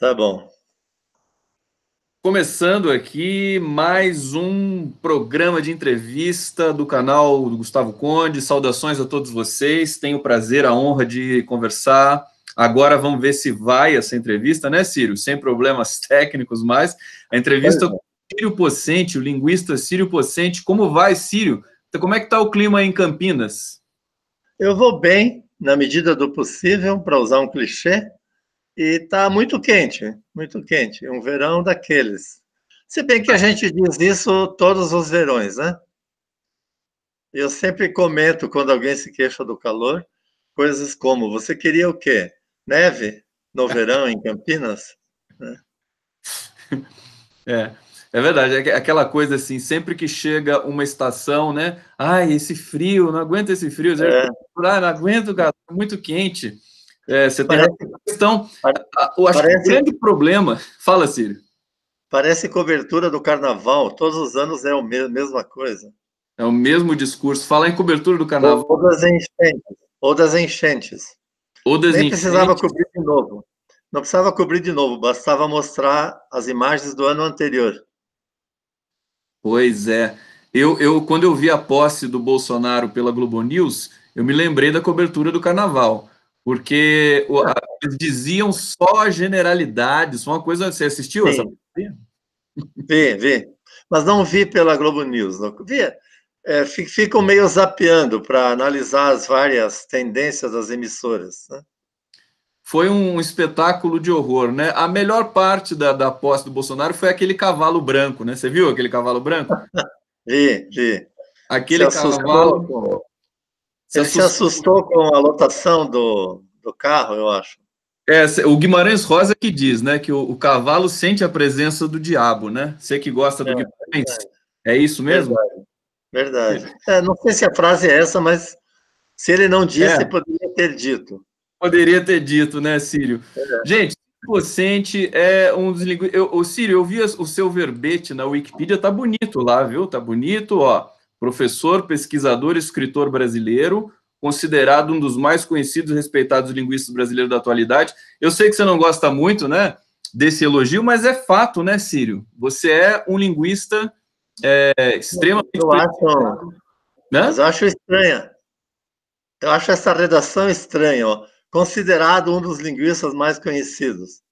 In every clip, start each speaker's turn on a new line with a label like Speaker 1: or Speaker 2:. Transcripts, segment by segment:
Speaker 1: Tá bom. Começando aqui mais um programa de entrevista do canal do Gustavo Conde. Saudações a todos vocês. Tenho o prazer, a honra de conversar. Agora vamos ver se vai essa entrevista, né, Círio? Sem problemas técnicos mais. A entrevista é. com Círio Pocente, o linguista Círio Pocente. Como vai, Círio? Então, como é que está o clima aí em Campinas? Eu vou bem, na medida do possível, para usar um
Speaker 2: clichê. E está muito quente, muito quente. Um verão daqueles. Se bem que a gente diz isso todos os verões, né? Eu sempre comento quando alguém se queixa do calor, coisas como: você queria o quê?
Speaker 1: Neve no verão em Campinas? Né? É. É verdade, é aquela coisa assim, sempre que chega uma estação, né? Ai, esse frio, não aguento esse frio, é. ah, não aguento, cara, é muito quente. É, você parece, tem uma questão. Parece, acho que o grande problema. Fala, Círio. Parece
Speaker 2: cobertura do carnaval. Todos os anos é a mesma coisa. É o mesmo discurso. Falar em cobertura do carnaval. Ou das enchentes. Ou das enchentes. Ou das Nem enchentes. precisava cobrir de novo. Não precisava cobrir de novo, bastava mostrar as imagens do ano anterior.
Speaker 1: Pois é. Eu, eu, quando eu vi a posse do Bolsonaro pela Globo News, eu me lembrei da cobertura do carnaval. Porque o, a, eles diziam só generalidades, uma coisa. Você assistiu Sim. essa? Vi, vi.
Speaker 2: Mas não vi pela Globo News. Não. Vi, é, ficam meio
Speaker 1: zapeando para analisar as várias
Speaker 2: tendências das
Speaker 1: emissoras. Né? Foi um espetáculo de horror, né? A melhor parte da, da posse do Bolsonaro foi aquele cavalo branco, né? Você viu aquele cavalo branco? vi, vi. Aquele cavalo. Você assustou, se assustou com a lotação do, do carro, eu acho. É, o Guimarães Rosa que diz, né, que o, o cavalo sente a presença do diabo, né? Você que gosta do é, Guimarães, é, é isso mesmo? Verdade. verdade.
Speaker 2: É. é, não sei se a frase é essa, mas se ele não disse, é.
Speaker 1: poderia ter dito. Poderia ter dito, né, Círio? É. Gente, sente é um dos linguistas. Círio, eu vi o seu verbete na Wikipedia, tá bonito lá, viu? Tá bonito, ó professor, pesquisador, escritor brasileiro, considerado um dos mais conhecidos e respeitados linguistas brasileiros da atualidade. Eu sei que você não gosta muito, né, desse elogio, mas é fato, né, Círio? Você é um linguista é, extremamente... Eu acho, né? mas eu acho
Speaker 2: estranha. Eu acho essa redação estranha, ó. Considerado um dos linguistas mais conhecidos.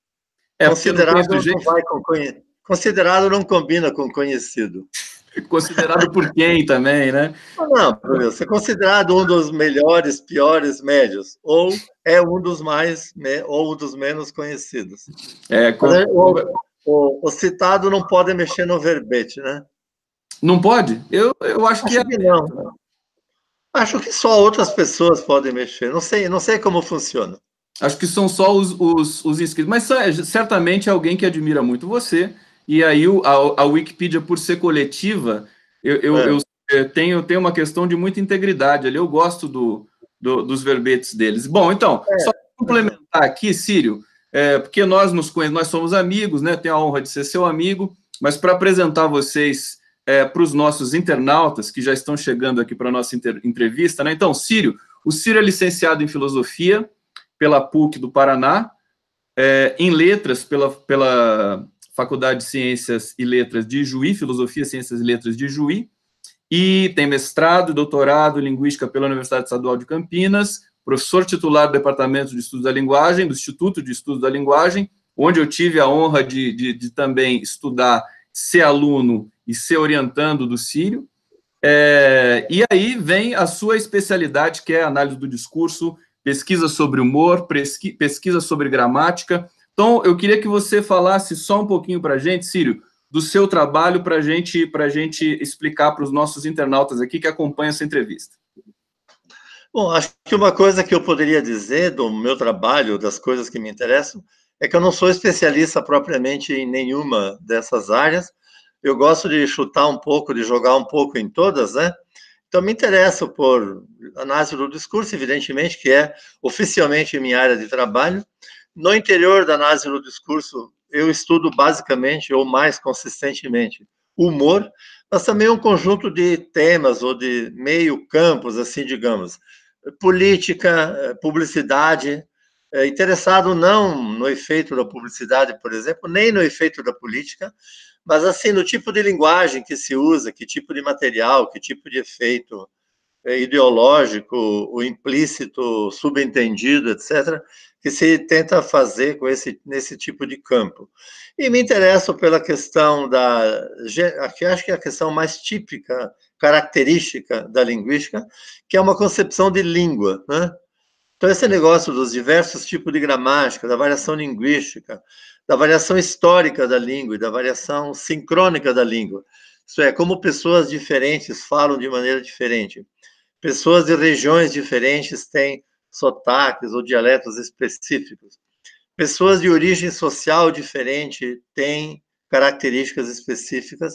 Speaker 2: É, considerado, não, não vai com, conhe... considerado não combina com conhecido. Considerado por quem também, né? Não, meu, ser é considerado um dos melhores, piores médios, ou é um dos mais, né, ou um dos menos conhecidos.
Speaker 1: É, com... o,
Speaker 2: o, o, citado não pode mexer no verbete, né? Não pode? Eu, eu acho, acho que, é... que não.
Speaker 1: Acho que só outras pessoas podem mexer. Não sei, não sei como funciona. Acho que são só os, os, os inscritos, mas certamente é alguém que admira muito você e aí a, a Wikipedia, por ser coletiva, eu, eu, é. eu, eu, tenho, eu tenho uma questão de muita integridade ali, eu gosto do, do dos verbetes deles. Bom, então, é. só complementar aqui, Círio, é, porque nós nos conhecemos, nós somos amigos, né? Tenho a honra de ser seu amigo, mas para apresentar vocês é, para os nossos internautas que já estão chegando aqui para a nossa entrevista, né? Então, Círio, o Círio é licenciado em Filosofia pela PUC do Paraná, é, em Letras pela, pela Faculdade de Ciências e Letras de Juí, Filosofia, Ciências e Letras de Juí, e tem mestrado e doutorado em Linguística pela Universidade Estadual de Campinas, professor titular do Departamento de Estudos da Linguagem, do Instituto de Estudos da Linguagem, onde eu tive a honra de, de, de também estudar, ser aluno e ser orientando do Sírio. É, e aí vem a sua especialidade, que é análise do discurso, pesquisa sobre humor, pesquisa sobre gramática, então, eu queria que você falasse só um pouquinho para a gente, Círio, do seu trabalho para gente, a gente explicar para os nossos internautas aqui que acompanham essa entrevista.
Speaker 2: Bom, acho que uma coisa que eu poderia dizer do meu trabalho, das coisas que me interessam, é que eu não sou especialista propriamente em nenhuma dessas áreas. Eu gosto de chutar um pouco, de jogar um pouco em todas, né? Então, me interesso por análise do discurso, evidentemente, que é oficialmente minha área de trabalho, no interior da análise do discurso, eu estudo basicamente, ou mais consistentemente, humor, mas também um conjunto de temas ou de meio campos, assim, digamos, política, eh, publicidade, eh, interessado não no efeito da publicidade, por exemplo, nem no efeito da política, mas assim no tipo de linguagem que se usa, que tipo de material, que tipo de efeito eh, ideológico, o implícito, subentendido, etc que se tenta fazer com esse, nesse tipo de campo. E me interesso pela questão da, que acho que é a questão mais típica, característica da linguística, que é uma concepção de língua, né? Então, esse negócio dos diversos tipos de gramática, da variação linguística, da variação histórica da língua e da variação sincrônica da língua, isso é, como pessoas diferentes falam de maneira diferente, pessoas de regiões diferentes têm sotaques ou dialetos específicos. Pessoas de origem social diferente têm características específicas.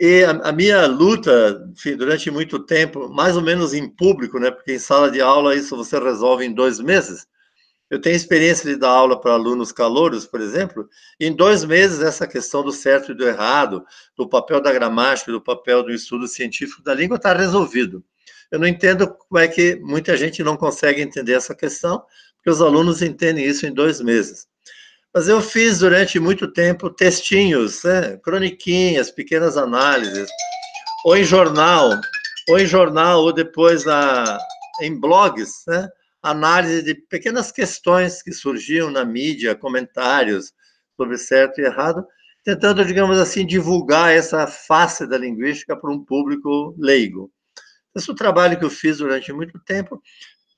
Speaker 2: E a, a minha luta, enfim, durante muito tempo, mais ou menos em público, né, porque em sala de aula isso você resolve em dois meses. Eu tenho experiência de dar aula para alunos calouros, por exemplo, e em dois meses essa questão do certo e do errado, do papel da gramática, do papel do estudo científico da língua está resolvido. Eu não entendo como é que muita gente não consegue entender essa questão, porque os alunos entendem isso em dois meses. Mas eu fiz durante muito tempo textinhos, né? croniquinhas, pequenas análises, ou em jornal, ou em jornal, ou depois na, em blogs, né? análise de pequenas questões que surgiam na mídia, comentários sobre certo e errado, tentando, digamos assim, divulgar essa face da linguística para um público leigo. Esse é o trabalho que eu fiz durante muito tempo.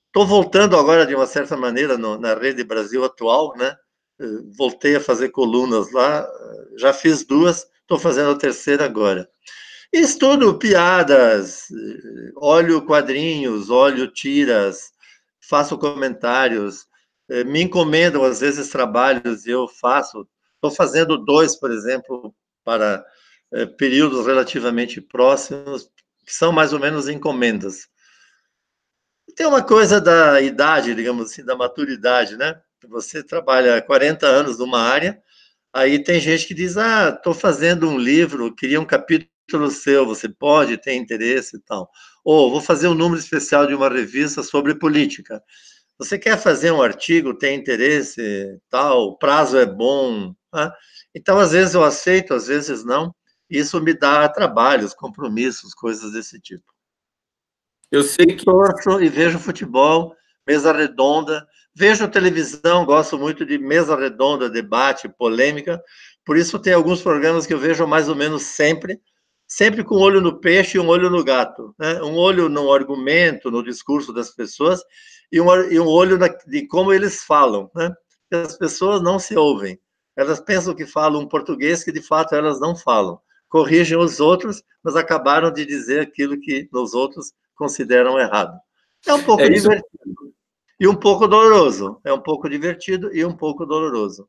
Speaker 2: Estou voltando agora, de uma certa maneira, no, na Rede Brasil atual, né? Eh, voltei a fazer colunas lá, eh, já fiz duas, estou fazendo a terceira agora. Estudo piadas, eh, olho quadrinhos, olho tiras, faço comentários, me encomendam às vezes trabalhos e eu faço. Estou fazendo dois, por exemplo, para períodos relativamente próximos, que são mais ou menos encomendas. Tem uma coisa da idade, digamos assim, da maturidade, né? Você trabalha 40 anos numa área, aí tem gente que diz: Ah, estou fazendo um livro, queria um capítulo seu, você pode, tem interesse e tal. Ou vou fazer um número especial de uma revista sobre política. Você quer fazer um artigo, tem interesse, tal, o prazo é bom. Né? Então, às vezes eu aceito, às vezes não isso me dá trabalhos, compromissos, coisas desse tipo. Eu sei que. Torço e vejo futebol, mesa redonda, vejo televisão, gosto muito de mesa redonda, debate, polêmica, por isso tem alguns programas que eu vejo mais ou menos sempre, sempre com um olho no peixe e um olho no gato, né? um olho no argumento, no discurso das pessoas e um, e um olho na, de como eles falam. Né? As pessoas não se ouvem, elas pensam que falam um português que de fato elas não falam corrigem os outros, mas acabaram de dizer aquilo que os outros consideram errado. É um pouco é divertido
Speaker 1: e um pouco doloroso. É um pouco divertido e um pouco doloroso.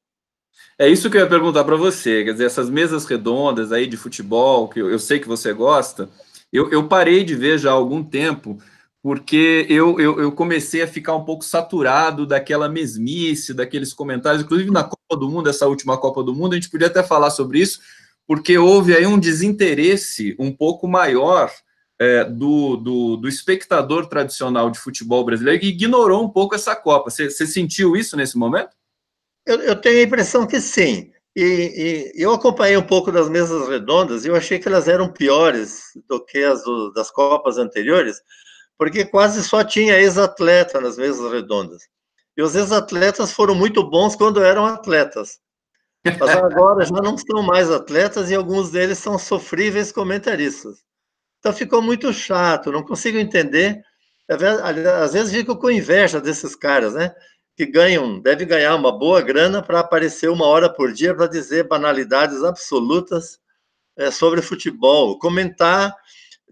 Speaker 1: É isso que eu ia perguntar para você. Quer dizer, essas mesas redondas aí de futebol, que eu, eu sei que você gosta, eu, eu, parei de ver já há algum tempo, porque eu, eu, eu, comecei a ficar um pouco saturado daquela mesmice, daqueles comentários. Inclusive na Copa do Mundo, essa última Copa do Mundo, a gente podia até falar sobre isso, porque houve aí um desinteresse um pouco maior é, do, do, do, espectador tradicional de futebol brasileiro que ignorou um pouco essa Copa. Você, sentiu isso nesse momento?
Speaker 2: Eu, eu, tenho a impressão que sim. E, e, eu acompanhei um pouco das mesas redondas e eu achei que elas eram piores do que as do, das Copas anteriores, porque quase só tinha ex-atleta nas mesas redondas. E os ex-atletas foram muito bons quando eram atletas. Mas agora já não são mais atletas e alguns deles são sofríveis comentaristas. Então ficou muito chato, não consigo entender. É às vezes fico com inveja desses caras, né? Que ganham, devem ganhar uma boa grana para aparecer uma hora por dia para dizer banalidades absolutas é, sobre futebol, comentar,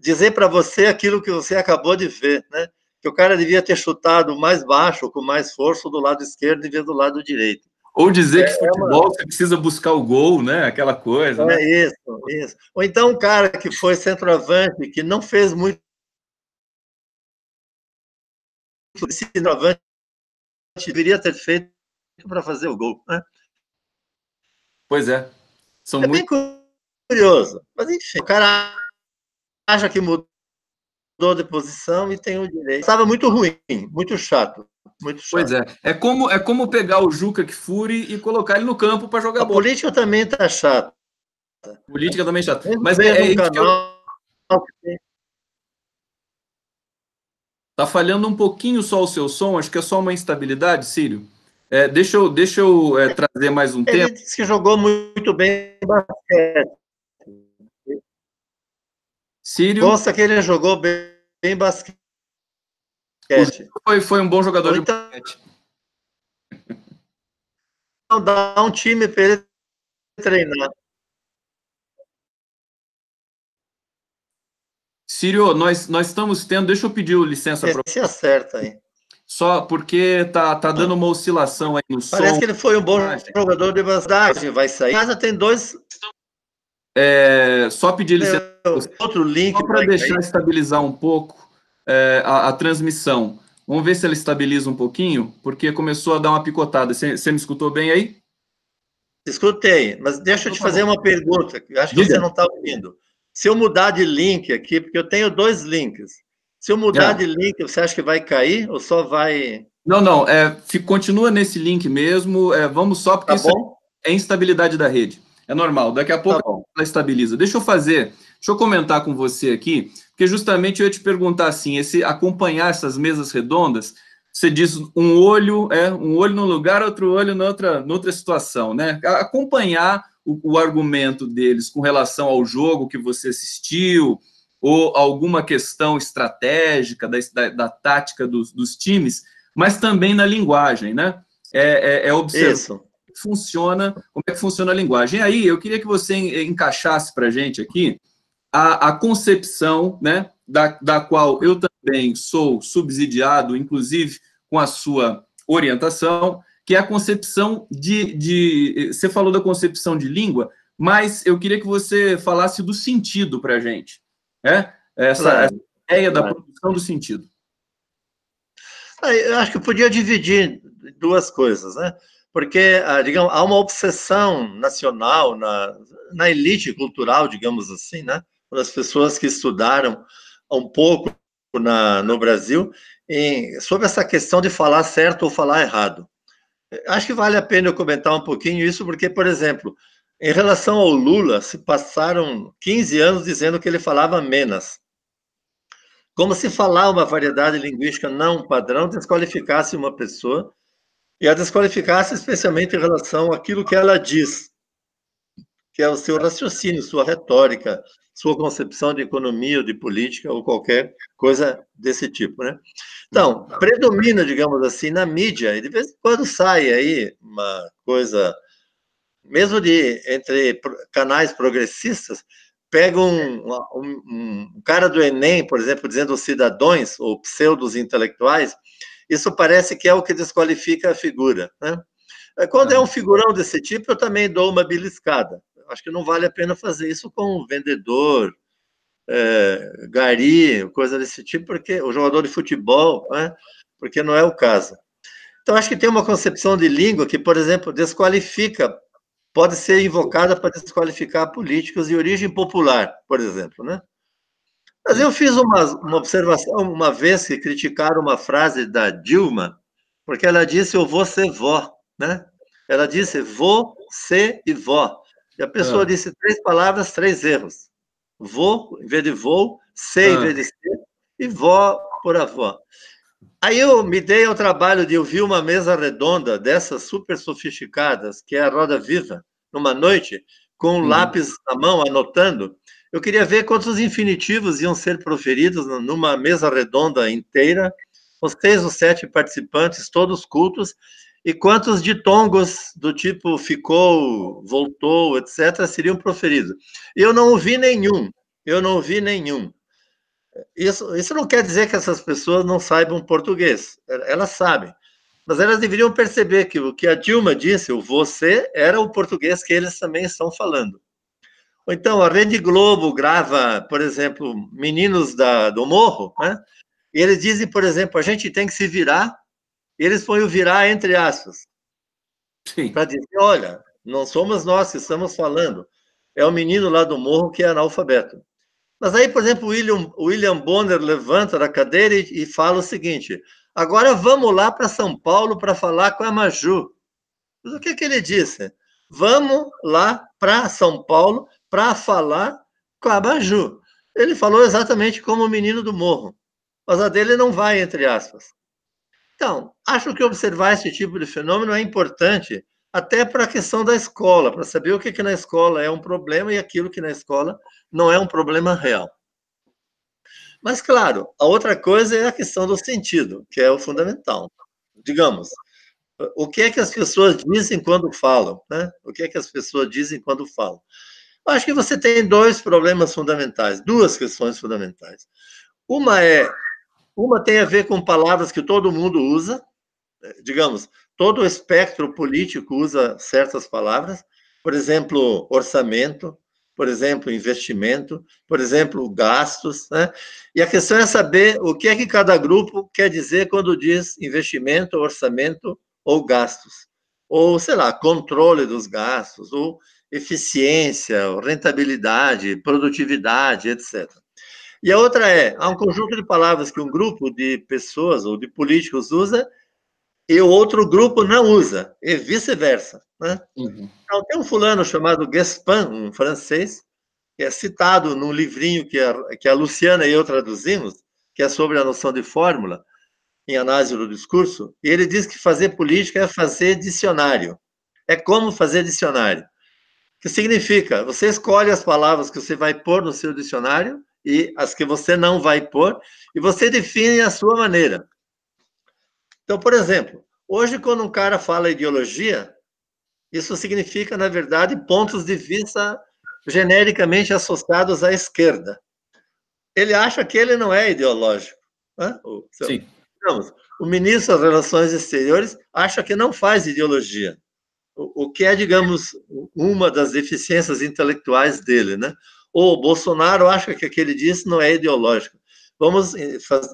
Speaker 2: dizer para você aquilo que você acabou de ver, né? Que o cara devia ter chutado mais baixo, com mais força, do lado esquerdo e vez do lado direito.
Speaker 1: Ou dizer é, que futebol é uma... você precisa buscar o gol, né? Aquela coisa. Né? É né?
Speaker 2: isso, isso. Ou então um cara que foi centroavante, que não fez muito. Centroavante deveria ter feito para fazer o gol, né? Pois é. São é muito... bem curioso. Mas enfim, o cara acha que mudou de posição e tem o direito. Estava muito
Speaker 1: ruim, muito chato. Muito chato. Pois é. É como, é como pegar o Juca que fure e colocar ele no campo para jogar a bola. política também está chata. A política também é chata. Mas é, é que
Speaker 2: eu...
Speaker 1: Tá falhando um pouquinho só o seu som, acho que é só uma instabilidade, Círio. É, deixa eu, deixa eu é, trazer mais um ele tempo. Ele disse que jogou muito bem basquete.
Speaker 2: Círio... Consta que ele jogou bem, bem basquete. Foi, foi um bom jogador de então, basquete. Então, dá um time para ele treinar.
Speaker 1: Sírio nós, nós estamos tendo. Deixa eu pedir licença para. acerta aí. Só porque tá, tá dando uma oscilação aí no Parece som. Parece
Speaker 2: que ele foi um bom jogador de basquete, vai sair. Casa tem dois.
Speaker 1: É, só pedir licença. Outro link. Só para deixar estabilizar um pouco é, a, a, transmissão. Vamos ver se ela estabiliza um pouquinho, porque começou a dar uma picotada. Você, me escutou bem aí? Escutei, mas deixa eu então te tá fazer uma pergunta, que acho que você não está
Speaker 2: ouvindo. Se eu mudar de link aqui, porque eu tenho dois links, se eu mudar é. de link, você acha que vai cair ou só vai.
Speaker 1: Não, não, é, continua nesse link mesmo, é, vamos só, porque tá isso é, é instabilidade da rede. É normal, daqui a tá pouco tá ela estabiliza. Deixa eu fazer, deixa eu comentar com você aqui porque justamente eu ia te perguntar assim, esse acompanhar essas mesas redondas, você diz um olho, é um olho num lugar, outro olho noutra, noutra situação, né? Acompanhar o, o argumento deles com relação ao jogo que você assistiu, ou alguma questão estratégica da, da, da tática dos, dos, times, mas também na linguagem, né? É, é, é observar é funciona, como é que funciona a linguagem. E aí, eu queria que você encaixasse para gente aqui a, a concepção, né, da, da qual eu também sou subsidiado, inclusive com a sua orientação, que é a concepção de, de. Você falou da concepção de língua, mas eu queria que você falasse do sentido para a gente. Né? Essa, claro. essa ideia da claro. produção do sentido. É, eu acho que eu podia dividir duas coisas, né?
Speaker 2: Porque, ah, digamos, há uma obsessão nacional na, na elite cultural, digamos assim, né? para as pessoas que estudaram um pouco na, no Brasil em, sobre essa questão de falar certo ou falar errado. Acho que vale a pena eu comentar um pouquinho isso, porque, por exemplo, em relação ao Lula, se passaram 15 anos dizendo que ele falava menos. Como se falar uma variedade linguística não padrão desqualificasse uma pessoa e a desqualificasse especialmente em relação àquilo que ela diz, que é o seu raciocínio, sua retórica, sua concepção de economia ou de política ou qualquer coisa desse tipo, né? Então, uhum. predomina, digamos assim, na mídia, e de vez em quando sai aí uma coisa, mesmo de entre canais progressistas, pega um, um, um cara do Enem, por exemplo, dizendo cidadãos ou pseudos intelectuais, isso parece que é o que desqualifica a figura, né? Quando é um uhum. figurão desse tipo, eu também dou uma beliscada, acho que não vale a pena fazer isso com um vendedor, é, gari, coisa desse tipo, porque o jogador de futebol, né, porque não é o caso. Então, acho que tem uma concepção de língua que, por exemplo, desqualifica, pode ser invocada para desqualificar políticos de origem popular, por exemplo, né? Mas eu fiz uma, uma observação uma vez que criticaram uma frase da Dilma, porque ela disse eu vou ser vó, né? Ela disse vou ser e vó. E a pessoa ah. disse três palavras, três erros. Vou, em vez de vou, sei, ah. em vez de ah. ser, e vó por avó. Aí eu me dei ao trabalho de ouvir uma mesa redonda dessas super sofisticadas, que é a Roda Viva, numa noite, com um uhum. lápis na mão, anotando. Eu queria ver quantos infinitivos iam ser proferidos numa mesa redonda inteira, os seis ou sete participantes, todos cultos, e quantos ditongos do tipo ficou, voltou, etc., seriam proferidos? Eu não vi nenhum. Eu não vi nenhum. Isso, isso não quer dizer que essas pessoas não saibam português. Er, elas sabem. Mas elas deveriam perceber que o que a Dilma disse, o você, era o português que eles também estão falando. Ou então, a Rede Globo grava, por exemplo, meninos da, do morro, né? e eles dizem, por exemplo, a gente tem que se virar eles foram virar entre aspas. Para dizer, olha, não somos nós que estamos falando, é o menino lá do morro que é analfabeto. Mas aí, por exemplo, o William, William Bonner levanta da cadeira e, e fala o seguinte: agora vamos lá para São Paulo para falar com a Maju. Mas o que, que ele disse? Vamos lá para São Paulo para falar com a Maju. Ele falou exatamente como o menino do morro, mas a dele não vai, entre aspas. Então, acho que observar esse tipo de fenômeno é importante até para a questão da escola, para saber o que, que na escola é um problema e aquilo que na escola não é um problema real. Mas, claro, a outra coisa é a questão do sentido, que é o fundamental. Digamos, o que é que as pessoas dizem quando falam? Né? O que é que as pessoas dizem quando falam? Eu acho que você tem dois problemas fundamentais, duas questões fundamentais. Uma é uma tem a ver com palavras que todo mundo usa, né, digamos, todo o espectro político usa certas palavras, por exemplo, orçamento, por exemplo, investimento, por exemplo, gastos. Né? E a questão é saber o que é que cada grupo quer dizer quando diz investimento, orçamento ou gastos. Ou, sei lá, controle dos gastos, ou eficiência, rentabilidade, produtividade, etc. E a outra é, há um conjunto de palavras que um grupo de pessoas ou de políticos usa e o outro grupo não usa, e vice-versa. Né? Uhum. Então, tem um fulano chamado Gaspin, um francês, que é citado num livrinho que a, que a Luciana e eu traduzimos, que é sobre a noção de fórmula, em análise do discurso, e ele diz que fazer política é fazer dicionário. É como fazer dicionário. O Que significa, você escolhe as palavras que você vai pôr no seu dicionário e as que você não vai pôr, e você define a sua maneira. Então, por exemplo, hoje quando um cara fala ideologia, isso significa, na verdade, pontos de vista genericamente associados à esquerda. Ele acha que ele não é ideológico. Né? O, seu, Sim. Digamos, o ministro das Relações Exteriores acha que não faz ideologia o que é, digamos, uma das deficiências intelectuais dele, né? ou Bolsonaro acha que aquele disse não é ideológico. Vamos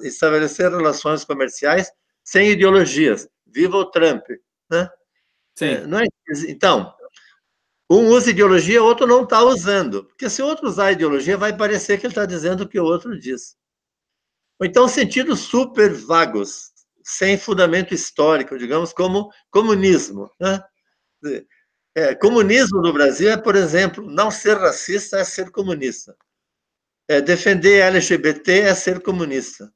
Speaker 2: estabelecer relações comerciais sem ideologias. Viva o Trump, né? Sim. É, não é, então, um usa ideologia, o outro não está usando. Porque se o outro usar ideologia, vai parecer que ele está dizendo o que o outro diz. Ou então, sentidos super vagos, sem fundamento histórico, digamos, como comunismo. Né? É, comunismo no Brasil é, por exemplo, não ser racista é ser comunista. É, defender LGBT é ser comunista.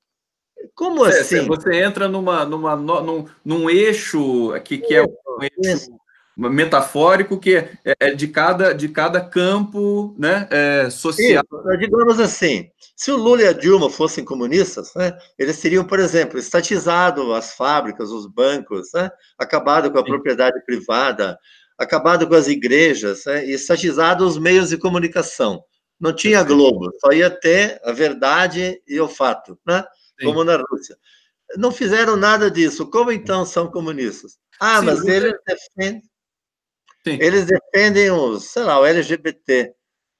Speaker 1: Como é, assim? Você entra numa, numa, num, num eixo aqui que é um eixo metafórico que é, é de cada, de cada campo né, é, social. Isso, digamos assim, se o Lula e a Dilma fossem comunistas, né, eles teriam, por
Speaker 2: exemplo, estatizado as fábricas, os bancos, né, acabado com a Sim. propriedade privada, acabado com as igrejas né, e estatizado os meios de comunicação. Não tinha Globo, só ia ter a verdade e o fato, né? como na Rússia. Não fizeram nada disso. Como então são comunistas? Ah, Sim, mas eles defendem. Sim. Eles defendem os, sei lá, o LGBT.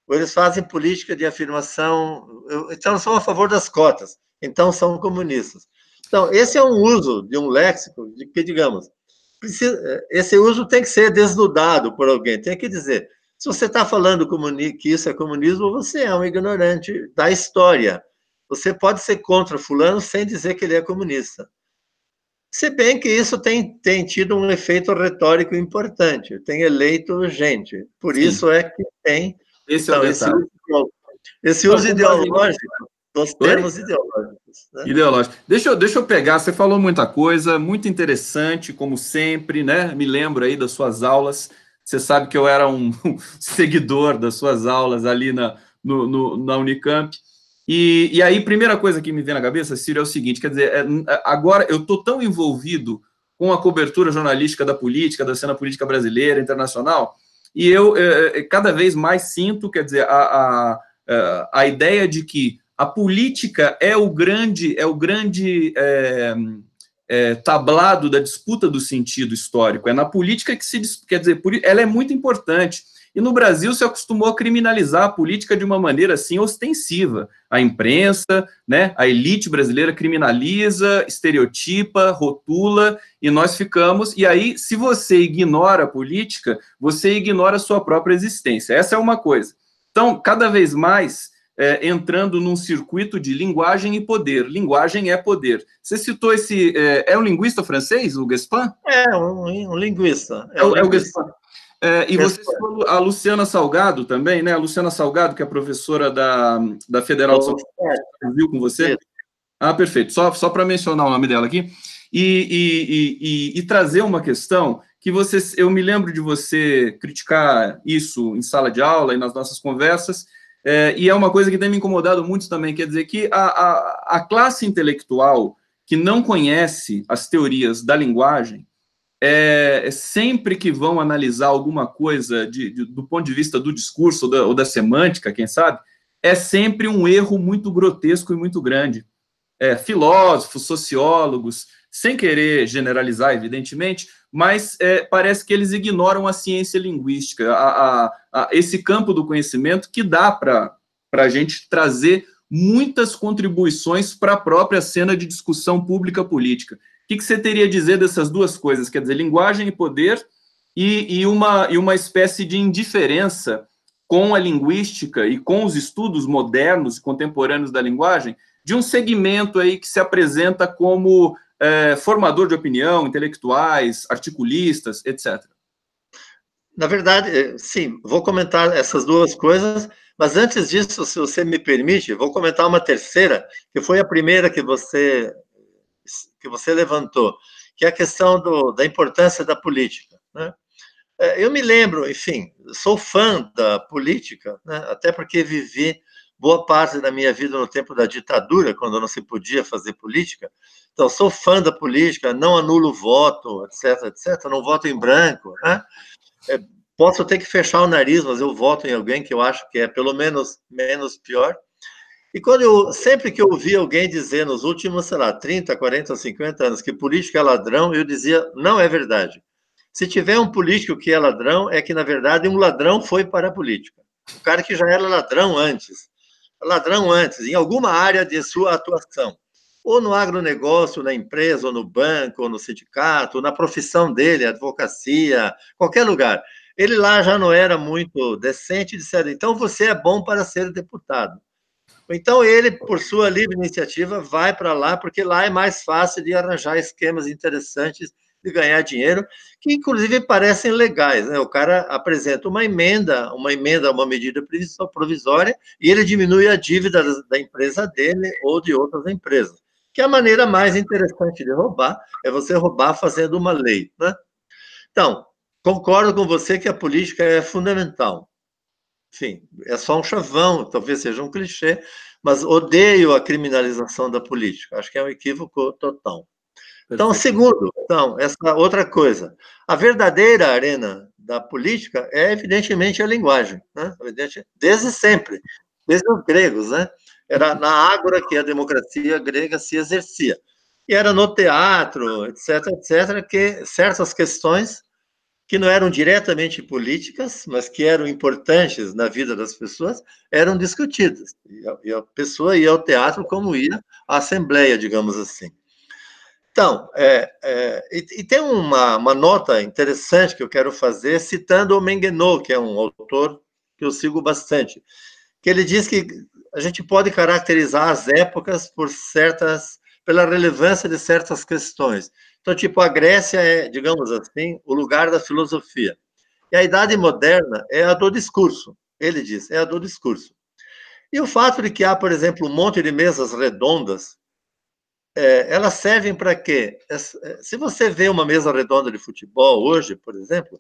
Speaker 2: Ou eles fazem política de afirmação. Então, são a favor das cotas. Então, são comunistas. Então, esse é um uso de um léxico de que, digamos, precisa, esse uso tem que ser desnudado por alguém, tem que dizer. Se você está falando que isso é comunismo, você é um ignorante da história. Você pode ser contra fulano sem dizer que ele é comunista. Se bem que isso tem, tem tido um efeito retórico importante, tem eleito gente. Por Sim. isso é que tem esse, é então, é esse, esse uso ideológico
Speaker 1: nós temos ideológicos. Né? Ideológico. Deixa eu, deixa eu pegar, você falou muita coisa, muito interessante, como sempre, né? Me lembro aí das suas aulas. Você sabe que eu era um seguidor das suas aulas ali na, no, no na Unicamp. E, e aí, primeira coisa que me vem na cabeça, Ciro, é o seguinte: quer dizer, é, é agora eu estou tão envolvido com a cobertura jornalística da política, da cena política brasileira, internacional, e eu é, é cada vez mais sinto, quer dizer, a, a, é, a ideia de que a política é o grande, é o grande é, é, tablado da disputa do sentido histórico. É na política que se quer dizer, ela é muito importante. E no Brasil se acostumou a criminalizar a política de uma maneira assim ostensiva. A imprensa, né, a elite brasileira criminaliza, estereotipa, rotula e nós ficamos. E aí, se você ignora a política, você ignora a sua própria existência. Essa é uma coisa. Então, cada vez mais é, entrando num circuito de linguagem e poder. Linguagem é poder. Você citou esse. É, é um linguista francês, o Gaspin? É, um, um linguista. É, é, o, é o Gaspin. É, e você citou a Luciana Salgado também, né? A Luciana Salgado, que é professora da, da Federal de São é. Paulo, viu com você? Ah, perfeito. Só, só para mencionar o nome dela aqui. E, e, e, e, trazer uma questão que você, eu me lembro de você criticar isso em sala de aula e nas nossas conversas, é, e é uma coisa que tem me incomodado muito também, quer dizer que a, a, a classe intelectual que não conhece as teorias da linguagem, é, é, sempre que vão analisar alguma coisa de, de, do ponto de vista do discurso ou da, ou da, semântica, quem sabe, é sempre um erro muito grotesco e muito grande. É, filósofos, sociólogos, sem querer generalizar, evidentemente, mas é, parece que eles ignoram a ciência linguística, a, a, a esse campo do conhecimento que dá para a gente trazer muitas contribuições para a própria cena de discussão pública política. O que, que, você teria a dizer dessas duas coisas? Quer dizer, linguagem e poder e, e, uma, e uma espécie de indiferença com a linguística e com os estudos modernos e contemporâneos da linguagem de um segmento aí que se apresenta como é, formador de opinião, intelectuais, articulistas, etc. Na verdade, eh, sim, vou comentar essas duas coisas, mas antes disso,
Speaker 2: se você me permite, vou comentar uma terceira, que foi a primeira que você que você levantou, que é a questão do, da importância da política. Né? É, eu me lembro, enfim, sou fã da política, né? até porque vivi boa parte da minha vida no tempo da ditadura, quando não se podia fazer política. Então, sou fã da política, não anulo voto, etc, etc, não voto em branco. Né? É, posso ter que fechar o nariz, mas eu voto em alguém que eu acho que é pelo menos menos pior. E quando eu, sempre que eu ouvi alguém dizer nos últimos, sei lá, 30, 40, 50 anos que político é ladrão, eu dizia, não é verdade. Se tiver um político que é ladrão, é que, na verdade, um ladrão foi para a política. O cara que já era ladrão antes ladrão antes, em alguma área de sua atuação, ou no agronegócio, na empresa, ou no banco, ou no sindicato, ou na profissão dele, advocacia, qualquer lugar. Ele lá já não era muito decente, disseram, então você é bom para ser deputado. Então ele, por sua livre iniciativa, vai para lá, porque lá é mais fácil de arranjar esquemas interessantes de ganhar dinheiro, que inclusive parecem legais. Né? O cara apresenta uma emenda, uma emenda, uma medida provisória, e ele diminui a dívida da empresa dele ou de outras empresas. Que a maneira mais interessante de roubar é você roubar fazendo uma lei. Né? Então, concordo com você que a política é fundamental. Enfim, é só um chavão, talvez seja um clichê, mas odeio a criminalização da política. Acho que é um equívoco total. Então, segundo, então, essa outra coisa. A verdadeira arena da política é, evidentemente, a linguagem. Né? Desde sempre, desde os gregos. Né? Era na ágora que a democracia grega se exercia. E era no teatro, etc., etc., que certas questões que não eram diretamente políticas, mas que eram importantes na vida das pessoas, eram discutidas. E a, pessoa ia ao teatro como ia à assembleia, digamos assim. Então, é, é, e, e, tem uma, uma, nota interessante que eu quero fazer, citando o Menguenot, que é um autor que eu sigo bastante, que ele diz que a gente pode caracterizar as épocas por certas, pela relevância de certas questões. Então, tipo, a Grécia é, digamos assim, o lugar da filosofia. E a Idade Moderna é a do discurso, ele diz, é a do discurso. E o fato de que há, por exemplo, um monte de mesas redondas é, elas servem para quê? É, se você vê uma mesa redonda de futebol hoje, por exemplo,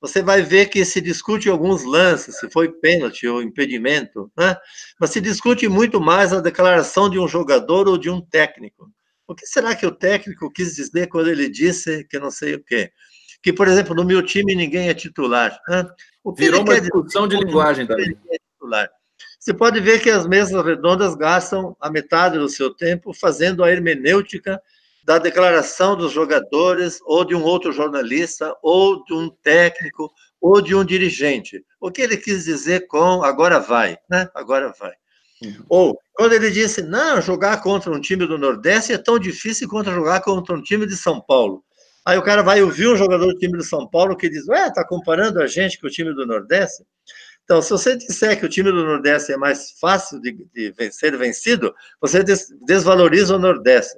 Speaker 2: você vai ver que se discute alguns lances, se foi pênalti ou impedimento, né? mas se discute muito mais a declaração de um jogador ou de um técnico. O que será que o técnico quis dizer quando ele disse que não sei o quê? Que, por exemplo, no meu time ninguém é titular. Né? Virou uma discussão de linguagem também. É titular? Você pode ver que as mesas redondas gastam a metade do seu tempo fazendo a hermenêutica da declaração dos jogadores, ou de um outro jornalista, ou de um técnico, ou de um dirigente. O que ele quis dizer com agora vai, né? Agora vai. Uhum. Ou quando ele disse, não, jogar contra um time do Nordeste é tão difícil quanto jogar contra um time de São Paulo. Aí o cara vai ouvir um jogador do time de São Paulo que diz, ué, tá comparando a gente com o time do Nordeste? Então, se você disser que o time do Nordeste é mais fácil de, de ser vencido, você des desvaloriza o Nordeste.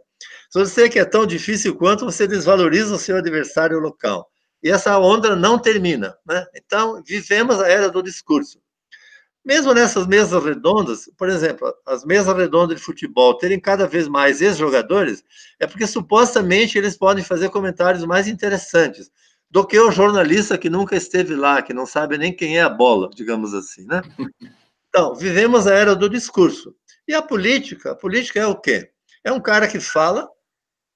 Speaker 2: Se você disser que é tão difícil quanto, você desvaloriza o seu adversário local. E essa onda não termina. Né? Então, vivemos a era do discurso. Mesmo nessas mesas redondas, por exemplo, as mesas redondas de futebol terem cada vez mais ex-jogadores, é porque supostamente eles podem fazer comentários mais interessantes do que o jornalista que nunca esteve lá, que não sabe nem quem é a bola, digamos assim, né? Então, vivemos a era do discurso. E a política? A política é o quê? É um cara que fala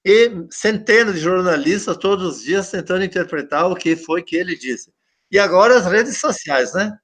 Speaker 2: e centenas de jornalistas todos os dias tentando interpretar o que foi que ele disse. E agora as redes sociais, né?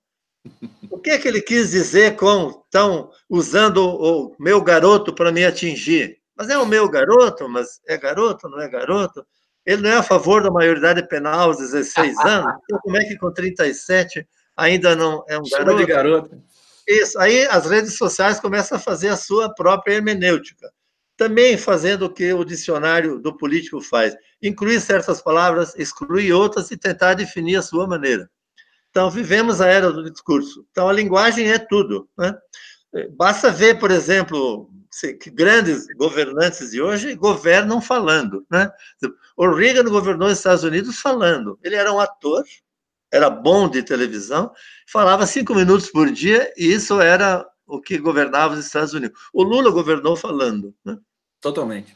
Speaker 2: O que é que ele quis dizer com tão usando o meu garoto para me atingir? Mas é o meu garoto, mas é garoto, não é garoto? Ele não é a favor da maioridade penal aos 16 anos? Então, como é que com 37 ainda não é um Chama garoto? de garoto. Isso. Aí as redes sociais começam a fazer a sua própria hermenêutica. Também fazendo o que o dicionário do político faz: incluir certas palavras, excluir outras e tentar definir a sua maneira. Então, vivemos a era do discurso. Então, a linguagem é tudo. Né? Basta ver, por exemplo, que grandes governantes de hoje governam falando. Né? O Reagan governou os Estados Unidos falando. Ele era um ator, era bom de televisão, falava cinco minutos por dia e isso era o que governava os Estados Unidos. O Lula governou falando. Né? Totalmente.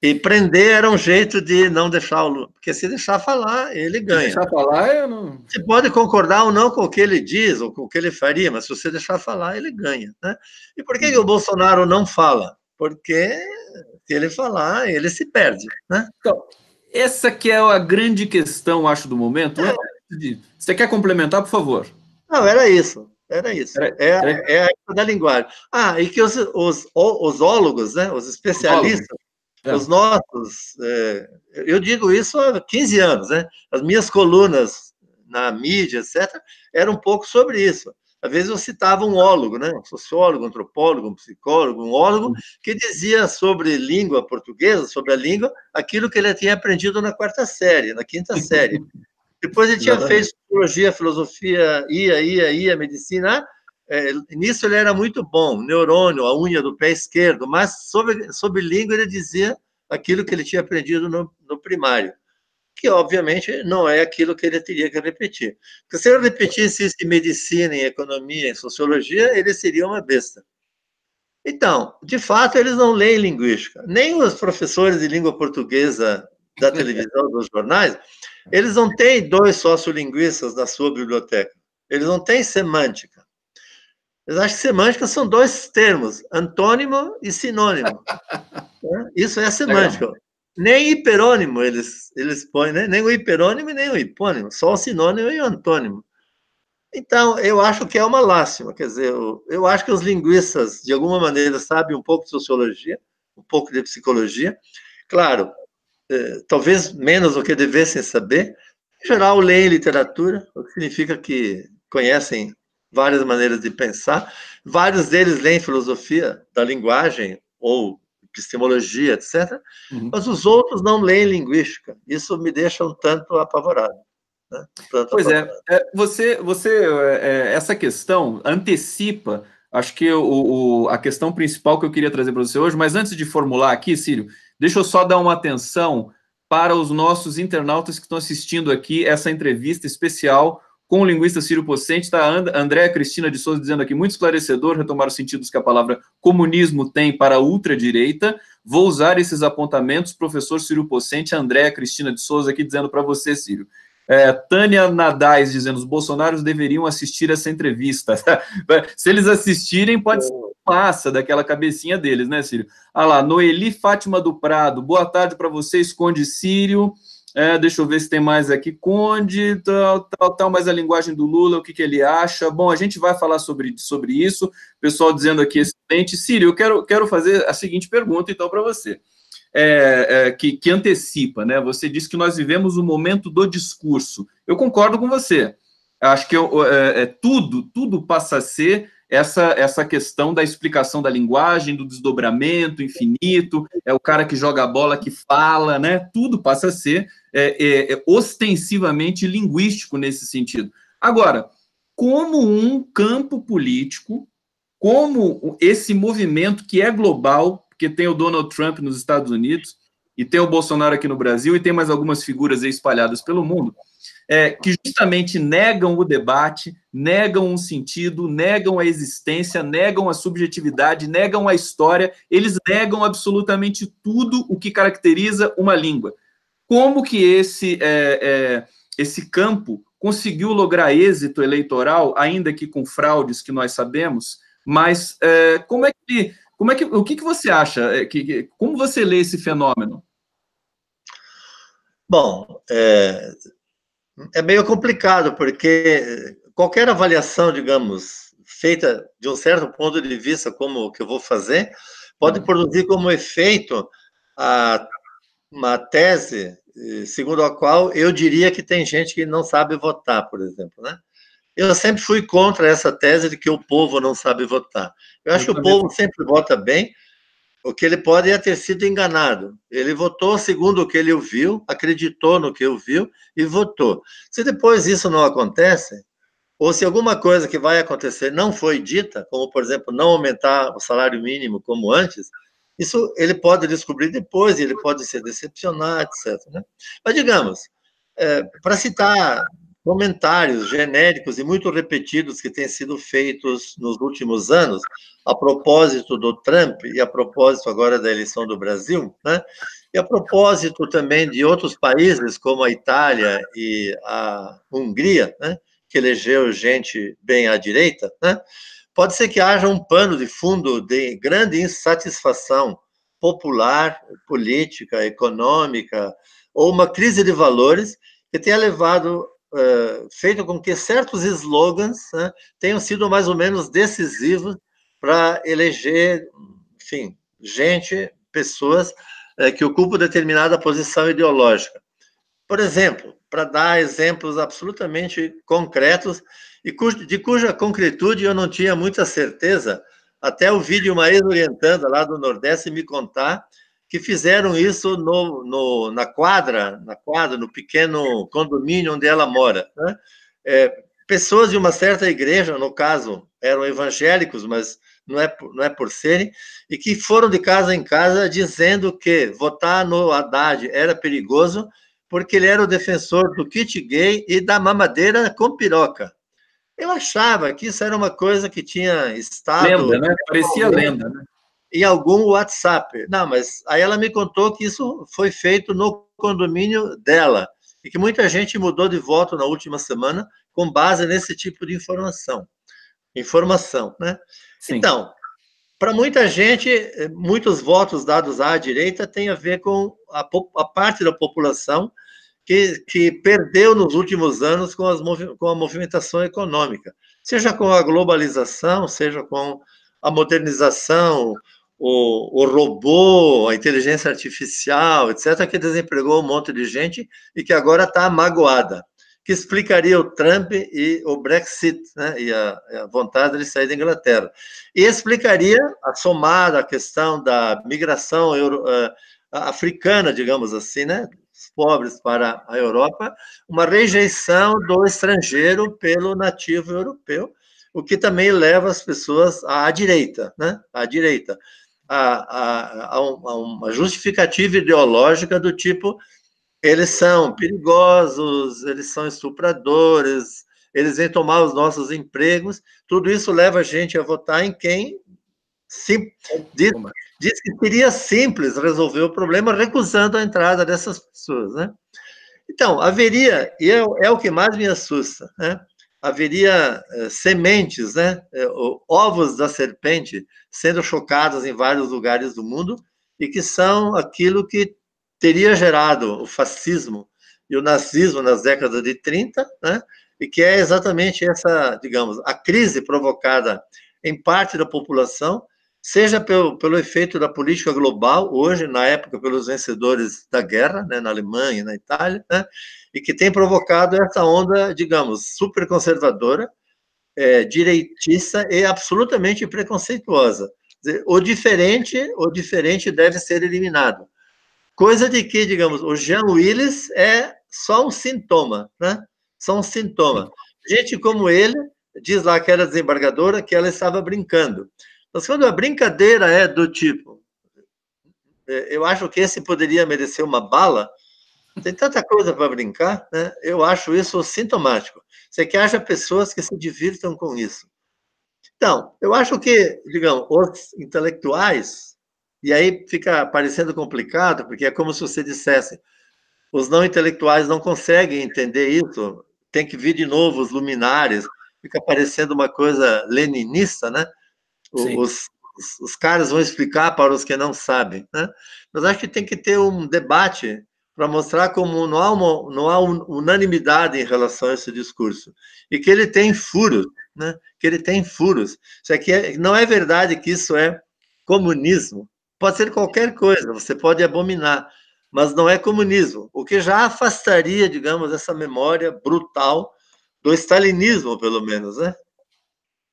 Speaker 2: E prender era um jeito de não deixar o, porque se deixar falar, ele ganha. Se deixar falar, eu não. Você pode concordar ou não com o que ele diz, ou com o que ele faria, mas se você deixar falar, ele ganha. Né? E por que, que o uhum. Bolsonaro não fala? Porque se ele falar, ele se
Speaker 1: perde. Né? Então, essa que é a grande questão, acho, do momento. É. Você quer complementar, por favor?
Speaker 2: Não, era isso.
Speaker 1: Era isso. Era, é era... É, é, a da linguagem.
Speaker 2: Ah, e que os, os, os ólogos, né, os especialistas, é. Os nossos, é, eu digo isso há 15 anos, né? As minhas colunas na mídia, etc., eram um pouco sobre isso. Às vezes eu citava um ólogo, né? Um sociólogo, um antropólogo, um psicólogo, um ólogo, hum. que dizia sobre língua portuguesa, sobre a língua, aquilo que ele tinha aprendido na quarta série, na quinta série. Depois ele tinha feito psicologia, filosofia, ia, ia, ia, medicina, é, nisso ele era muito bom, neurônio, a unha do pé esquerdo, mas sobre, sobre língua ele dizia aquilo que ele tinha aprendido no, no primário, que obviamente não é aquilo que ele teria que repetir. Porque se ele repetisse isso em medicina, em economia, em sociologia, ele seria uma besta. Então, de fato, eles não leem linguística. Nem os professores de língua portuguesa da televisão, dos jornais, eles não têm dois sociolinguistas na sua biblioteca. Eles não têm semântica. Eu acho que semântica são dois termos, antônimo e sinônimo. Né? Isso é semântica. Nem hiperônimo eles, eles põem, né? nem o hiperônimo e nem o hipônimo, só o sinônimo e o antônimo. Então, eu acho que é uma lástima, quer dizer, eu, eu acho que os linguistas, de alguma maneira, sabem um pouco de sociologia, um pouco de psicologia, claro, é, talvez menos do que devessem saber, em geral, leem literatura, o que significa que conhecem várias maneiras de pensar. Vários deles leem filosofia da linguagem ou epistemologia, etc. Uhum. Mas os outros não leem linguística. Isso me deixa um tanto apavorado. Né? pois é.
Speaker 1: é. Você, você, é, é, essa questão antecipa. Acho que o, o, a questão principal que eu queria trazer para você hoje, mas antes de formular aqui, Círio, deixa eu só dar uma atenção para os nossos internautas que estão assistindo aqui essa entrevista especial com o linguista Ciro Pocente. Está Andréa Cristina de Souza dizendo aqui, muito esclarecedor, retomar os sentidos que a palavra comunismo tem para a ultradireita. Vou usar esses apontamentos, professor Ciro Pocente, Andréa Cristina de Souza aqui dizendo para você, Ciro. É, Tânia Nadais dizendo, os bolsonaros deveriam assistir essa entrevista. Se eles assistirem, pode ser passa daquela cabecinha deles, né, Círio? Ah lá, Noeli Fátima do Prado, boa tarde para você, esconde Círio. É, deixa eu ver se tem mais aqui. Conde, tal, tal, tal, mas a linguagem do Lula, o que, que ele acha? Bom, a gente vai falar sobre, sobre isso. Pessoal dizendo aqui, excelente. Ciro, eu quero, quero fazer a seguinte pergunta, então, para você. É, é, que, que antecipa, né? Você disse que nós vivemos o momento do discurso. Eu concordo com você. Acho que eu, é, é tudo, tudo passa a ser essa, essa questão da explicação da linguagem, do desdobramento infinito, é o cara que joga a bola, que fala, né? Tudo passa a ser é, é, é ostensivamente linguístico nesse sentido. Agora, como um campo político, como esse movimento que é global, que tem o Donald Trump nos Estados Unidos, e tem o Bolsonaro aqui no Brasil, e tem mais algumas figuras espalhadas pelo mundo, é, que justamente negam o debate, negam o sentido, negam a existência, negam a subjetividade, negam a história, eles negam absolutamente tudo o que caracteriza uma língua. Como que esse, é, é, esse campo conseguiu lograr êxito eleitoral, ainda que com fraudes que nós sabemos, mas é, como é que como é que, o que, que você acha? É, que, como você lê esse fenômeno? Bom, é, é meio complicado,
Speaker 2: porque qualquer avaliação, digamos, feita de um certo ponto de vista, como o que eu vou fazer, pode hum. produzir como efeito a, uma tese eh, segundo a qual eu diria que tem gente que não sabe votar, por exemplo, né? Eu sempre fui contra essa tese de que o povo não sabe votar. Eu acho eu que o povo sempre vota bem, o que ele pode é ter sido enganado. Ele votou segundo o que ele ouviu, acreditou no que ouviu e votou. Se depois isso não acontece, ou se alguma coisa que vai acontecer não foi dita, como por exemplo não aumentar o salário mínimo como antes, isso ele pode descobrir depois, ele pode se decepcionar, etc. Né? Mas digamos, é, eh, para citar comentários genéricos e muito repetidos que têm sido feitos nos últimos anos a propósito do Trump e a propósito agora da eleição do Brasil, né? E a propósito também de outros países como a Itália e a Hungria, né? Que elegeu gente bem à direita, né? Pode ser que haja um pano de fundo de grande insatisfação popular, política, econômica, ou uma crise de valores que tenha levado eh, feito com que certos slogans né, tenham sido mais ou menos decisivos para eleger, enfim, gente, pessoas eh, que ocupam determinada posição ideológica. Por exemplo, para dar exemplos absolutamente concretos e de cuja concretude eu não tinha muita certeza, até o vídeo uma ex-orientanda lá do Nordeste me contar que fizeram isso no, no, na quadra, na quadra, no pequeno condomínio onde ela mora. Né? É, pessoas de uma certa igreja, no caso, eram evangélicos, mas não é, não é por serem, e que foram de casa em casa dizendo que votar no Haddad era perigoso porque ele era o defensor do kit gay e da mamadeira com piroca. Eu achava que isso era uma coisa que tinha estado... Lenda, né? Parecia lenda, né? em algum WhatsApp. Não, mas aí ela me contou que isso foi feito no condomínio dela e que muita gente mudou de voto na última semana com base nesse tipo de informação. Informação, né? Sim. Então, para muita gente, muitos votos dados à direita têm a ver com a, a parte da população que, que, perdeu nos últimos anos com, as, com a movimentação econômica, seja com a globalização, seja com a modernização, o, o robô, a inteligência artificial, etc., que desempregou um monte de gente e que agora está magoada, que explicaria o Trump e o Brexit, né, e a, a vontade de sair da Inglaterra. E explicaria, a somada à questão da migração euro, uh, africana, digamos assim, né, pobres para a Europa, uma rejeição do estrangeiro pelo nativo europeu, o que também leva as pessoas à direita, né? À direita a, a, a uma justificativa ideológica do tipo eles são perigosos, eles são estupradores, eles vêm tomar os nossos empregos. Tudo isso leva a gente a votar em quem se diz, diz que seria simples resolver o problema recusando a entrada dessas pessoas, né? Então, haveria, e é, é o que mais me assusta, né? haveria eh, sementes, né, eh, ovos da serpente sendo chocados em vários lugares do mundo e que são aquilo que teria gerado o fascismo e o nazismo nas décadas de 30, né, e que é exatamente essa, digamos, a crise provocada em parte da população, seja pelo, pelo efeito da política global, hoje, na época, pelos vencedores da guerra, né, na Alemanha, e na Itália, né, e que tem provocado essa onda, digamos, super conservadora, é, direitista e absolutamente preconceituosa. o diferente, o diferente deve ser eliminado. Coisa de que, digamos, o Jean Willis é só um sintoma, né? Só um sintoma. Gente como ele diz lá que era desembargadora que ela estava brincando. Mas quando a brincadeira é do tipo, é, eu acho que esse poderia merecer uma bala, tem tanta coisa para brincar, né? Eu acho isso sintomático. Você que haja pessoas que se divirtam com isso. Então, eu acho que, digamos, os intelectuais, e aí fica parecendo complicado, porque é como se você dissesse, os não intelectuais não conseguem entender isso, tem que vir de novo os luminares, fica parecendo uma coisa leninista, né? Os, os, os, caras vão explicar para os que não sabem, né? Mas acho que tem que ter um debate para mostrar como não há, uma, não há unanimidade em relação a esse discurso e que ele tem furos, né? que ele tem furos. Isso aqui é, não é verdade que isso é comunismo. Pode ser qualquer coisa, você pode abominar, mas não é comunismo, o que já afastaria, digamos, essa memória brutal do
Speaker 1: stalinismo, pelo menos, né?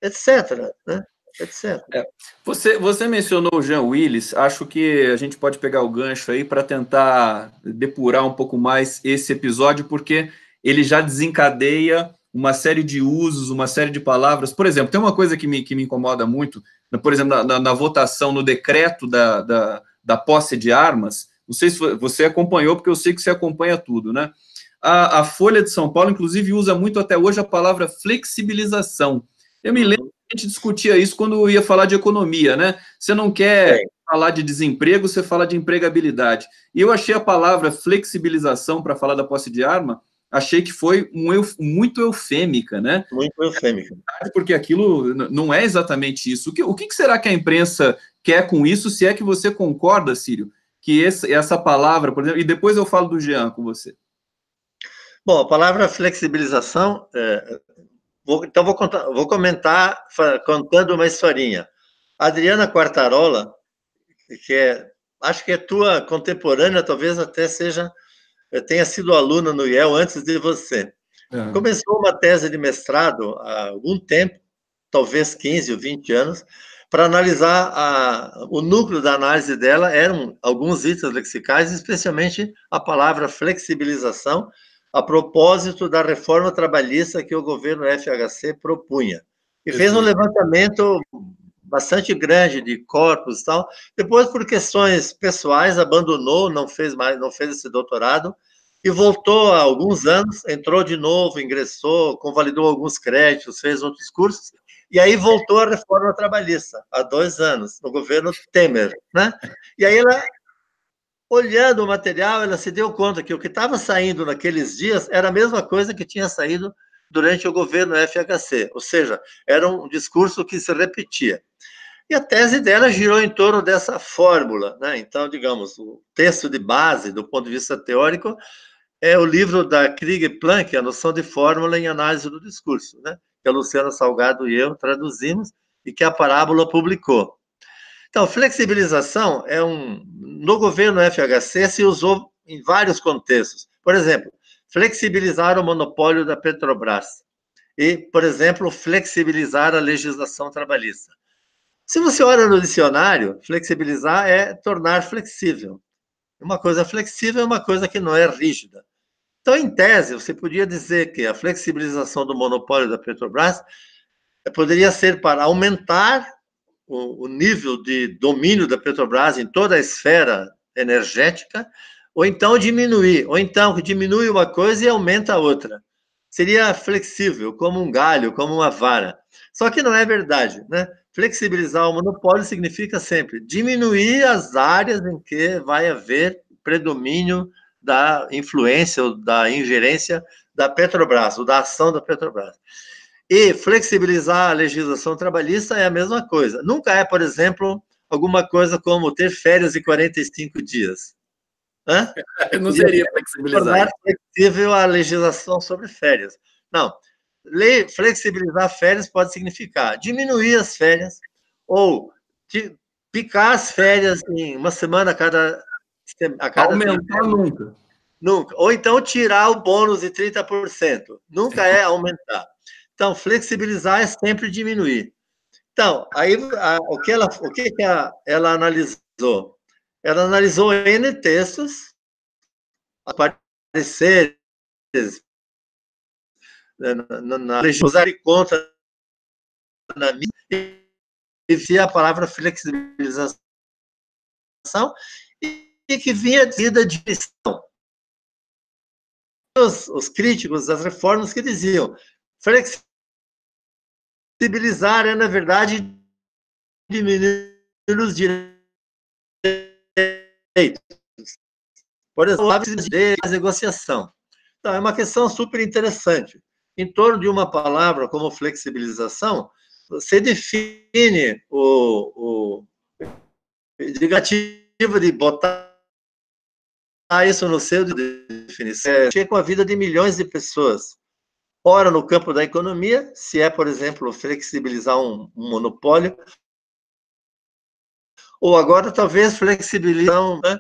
Speaker 2: etc. Né? etc.
Speaker 1: É. Você, você mencionou o Jean Willis, acho que a gente pode pegar o gancho aí para tentar depurar um pouco mais esse episódio, porque ele já desencadeia uma série de usos, uma série de palavras. Por exemplo, tem uma coisa que me, que me incomoda muito, né, por exemplo, na, na, na votação, no decreto da, da, da posse de armas, não sei se você acompanhou, porque eu sei que você acompanha tudo, né? A, a, Folha de São Paulo, inclusive, usa muito até hoje a palavra flexibilização. Eu me lembro a gente discutia isso quando ia falar de economia, né? Você não quer é. falar de desemprego, você fala de empregabilidade. E eu achei a palavra flexibilização para falar da posse de arma, achei que foi um euf, muito eufêmica, né? Muito eufêmica. É, porque aquilo não é exatamente isso. O que, o que será que a imprensa quer com isso, se é que você concorda, Círio, que esse, essa palavra, por exemplo, e depois eu falo do Jean com você. Bom, a palavra flexibilização, é,
Speaker 2: Vou, então, vou, contar, vou comentar contando uma historinha. Adriana Quartarola, que é, acho que é tua contemporânea, talvez até seja, eh, tenha sido aluna no IEL antes de você. É. Começou uma tese de mestrado há algum tempo, talvez 15 ou 20 anos, para analisar a, o núcleo da análise dela eram alguns itens lexicais, especialmente a palavra flexibilização, a propósito da reforma trabalhista que o governo FHC propunha. E fez um levantamento bastante grande de corpos e tal. Depois, por questões pessoais, abandonou, não fez mais, não fez esse doutorado e voltou há alguns anos, entrou de novo, ingressou, convalidou alguns créditos, fez outros cursos e aí voltou a reforma trabalhista há dois anos no governo Temer, né? E aí ela olhando o material, ela se deu conta que o que estava saindo naqueles dias era a mesma coisa que tinha saído durante o governo FHC, ou seja, era um discurso que se repetia. E a tese dela girou em torno dessa fórmula. Né? Então, digamos, o texto de base, do ponto de vista teórico, é o livro da Krieg Planck, A Noção de Fórmula em Análise do Discurso, né? que a Luciana Salgado e eu traduzimos e que a Parábola publicou. Então, flexibilização é um. No governo FHC se usou em vários contextos. Por exemplo, flexibilizar o monopólio da Petrobras e, por exemplo, flexibilizar a legislação trabalhista. Se você olha no dicionário, flexibilizar é tornar flexível. Uma coisa flexível é uma coisa que não é rígida. Então, em tese, você podia dizer que a flexibilização do monopólio da Petrobras poderia ser para aumentar o, o nível de domínio da Petrobras em toda a esfera energética, ou então diminuir, ou então diminui uma coisa e aumenta a outra. Seria flexível, como um galho, como uma vara. Só que não é verdade, né? Flexibilizar o monopólio significa sempre diminuir as áreas em que vai haver predomínio da influência ou da ingerência da Petrobras, ou da ação da Petrobras. E flexibilizar a legislação trabalhista é a mesma coisa. Nunca é, por exemplo, alguma coisa como ter férias de 45 dias. Hã? Não seria flexibilizar. Tornar flexível a legislação sobre férias. Não. Lei, flexibilizar férias pode significar diminuir as férias ou de, picar as férias em uma semana a cada. A cada Aumentar nunca. Nunca. Ou então tirar o bônus de 30%. Nunca é aumentar. Então, flexibilizar é sempre diminuir. Então, aí a, o que ela, o que, que a, ela analisou? Ela analisou N textos, apareceres, né, na usar conta na mídia, e via a palavra flexibilização, e que vinha dizida de missão. Os, os críticos das reformas que diziam flexibilização flexibilizar é, né, na verdade, diminuir os direitos. Por exemplo, a negociação. Então, é uma questão super interessante. Em torno de uma palavra como flexibilização, você define o, o negativo de botar isso no seu definição. Chega com a vida de milhões de pessoas. Ora, no campo da economia, se é, por exemplo, flexibilizar um, um monopólio, ou agora talvez flexibilizar. Né?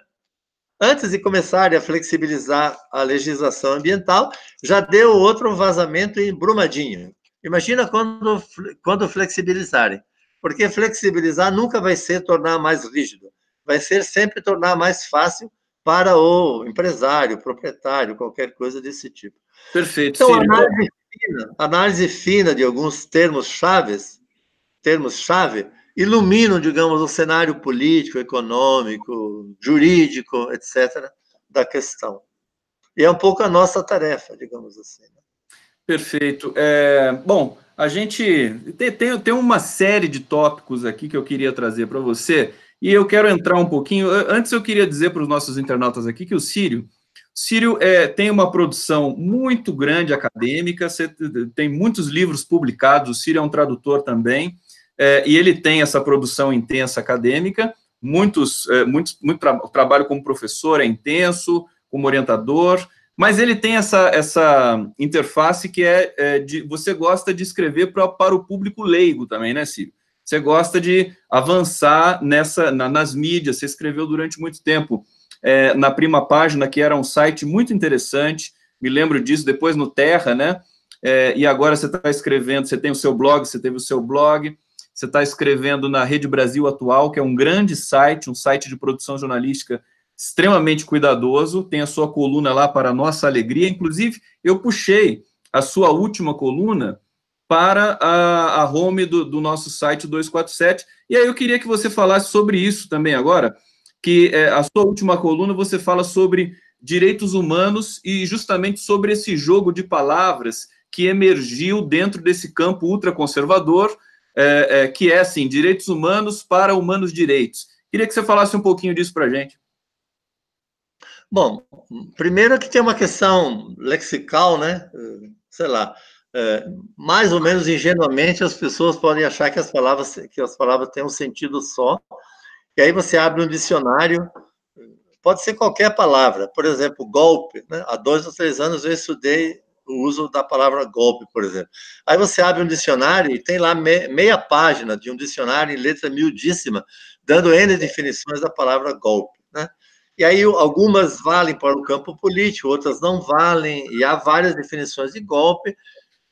Speaker 2: Antes de começarem a flexibilizar a legislação ambiental, já deu outro vazamento em Brumadinho. Imagina quando, quando flexibilizarem, porque flexibilizar nunca vai ser tornar mais rígido, vai ser sempre tornar mais fácil para o empresário, proprietário, qualquer coisa desse tipo. Perfeito. Então, análise fina, análise fina de alguns termos chaves, termos chave, iluminam, digamos, o cenário político, econômico, jurídico, etc., da questão. E é um pouco a nossa tarefa, digamos assim. Né?
Speaker 1: Perfeito. É, bom, a gente tem, tem, tem uma série de tópicos aqui que eu queria trazer para você, e eu quero entrar um pouquinho. Antes, eu queria dizer para os nossos internautas aqui que o Círio Círio é, tem uma produção muito grande acadêmica, tem muitos livros publicados, o Círio é um tradutor também, é, e ele tem essa produção intensa acadêmica, muitos, é, muitos, muito tra trabalho como professor é intenso, como orientador, mas ele tem essa, essa interface que é, é, de você gosta de escrever pra, para o público leigo também, né, Círio? Você gosta de avançar nessa na, nas mídias, você escreveu durante muito tempo é, na Prima Página, que era um site muito interessante, me lembro disso, depois no Terra, né? É, e agora você está escrevendo, você tem o seu blog, você teve o seu blog, você está escrevendo na Rede Brasil Atual, que é um grande site, um site de produção jornalística extremamente cuidadoso, tem a sua coluna lá para nossa alegria, inclusive eu puxei a sua última coluna para a, a home do, do nosso site 247, e aí eu queria que você falasse sobre isso também agora, que é, a sua última coluna você fala sobre direitos humanos e justamente sobre esse jogo de palavras que emergiu dentro desse campo ultraconservador, é, é, que é assim, direitos humanos para humanos direitos. Queria que você falasse um pouquinho disso para a gente. Bom,
Speaker 2: primeiro que tem uma questão lexical, né? Sei lá, é, mais ou menos ingenuamente as pessoas podem achar que as palavras que as palavras têm um sentido só e aí você abre um dicionário, pode ser qualquer palavra, por exemplo, golpe. Né? Há dois ou três anos eu estudei o uso da palavra golpe, por exemplo. Aí você abre um dicionário e tem lá meia página de um dicionário em letra miudíssima, dando N definições da palavra golpe. Né? E aí algumas valem para o campo político, outras não valem, e há várias definições de golpe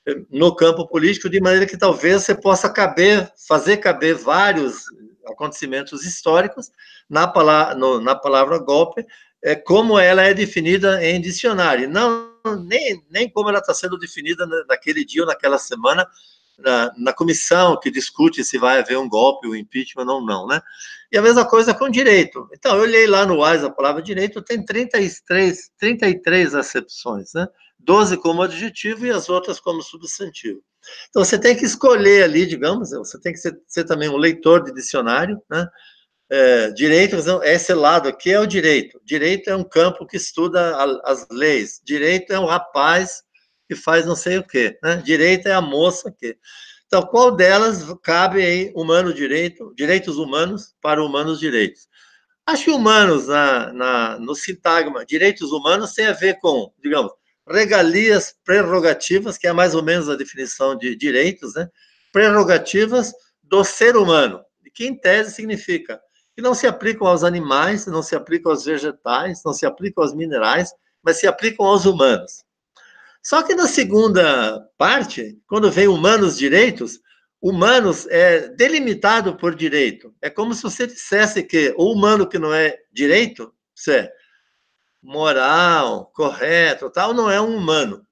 Speaker 2: eh, no campo político, de maneira que talvez você possa caber, fazer caber vários acontecimentos históricos, na, pala no, na palavra golpe, é, como ela é definida em dicionário, não nem, nem como ela está sendo definida naquele dia ou naquela semana, na, na, comissão que discute se vai haver um golpe, um impeachment ou não, né? E a mesma coisa com direito. Então, eu olhei lá no WISE a palavra direito, tem 33, 33 acepções, né? 12 como adjetivo e as outras como substantivo. Então você tem que escolher ali, digamos, você tem que ser, ser também um leitor de dicionário, né? É, direito, esse lado aqui é o direito. Direito é um campo que estuda a, as leis. Direito é um rapaz que faz não sei o quê. Né? Direito é a moça que. Então, qual delas cabe aí humano direito, direitos humanos para humanos direitos? Acho que humanos na, na, no sintagma direitos humanos tem a ver com, digamos, regalias prerrogativas, que é mais ou menos a definição de direitos, né? prerrogativas do ser humano, que em tese significa que não se aplicam aos animais, não se aplicam aos vegetais, não se aplicam aos minerais, mas se aplicam aos humanos. Só que na segunda parte, quando vem humanos direitos, humanos é delimitado por direito. É como se você dissesse que o humano que não é direito, você moral, correto, tal, não é um humano.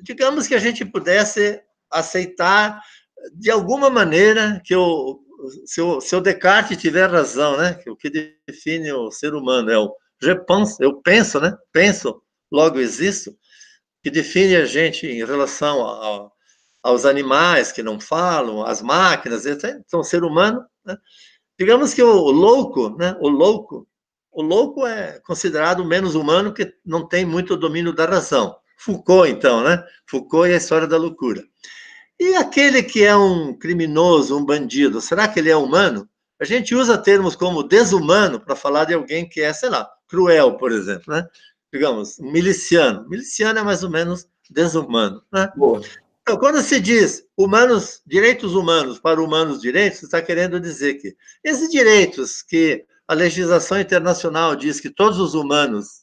Speaker 2: Digamos que a gente pudesse aceitar de alguma maneira que o seu, o Descartes tiver razão, né? Que o que define o ser humano é o pense, eu penso, né? Penso, logo existo, que define a gente em relação a, aos animais que não falam, às máquinas, etc. Então, ser humano, né? digamos que o louco, né? O louco o louco é considerado menos humano que não tem muito domínio da razão. Foucault, então, né? Foucault e a história da loucura. E aquele que é um criminoso, um bandido, será que ele é humano? A gente usa termos como desumano para falar de alguém que é, sei lá, cruel, por exemplo, né? Digamos, miliciano. Miliciano é mais ou menos desumano, né? Boa. Então, quando se diz humanos, direitos humanos para humanos direitos, está querendo dizer que esses direitos que a legislação internacional diz que todos os humanos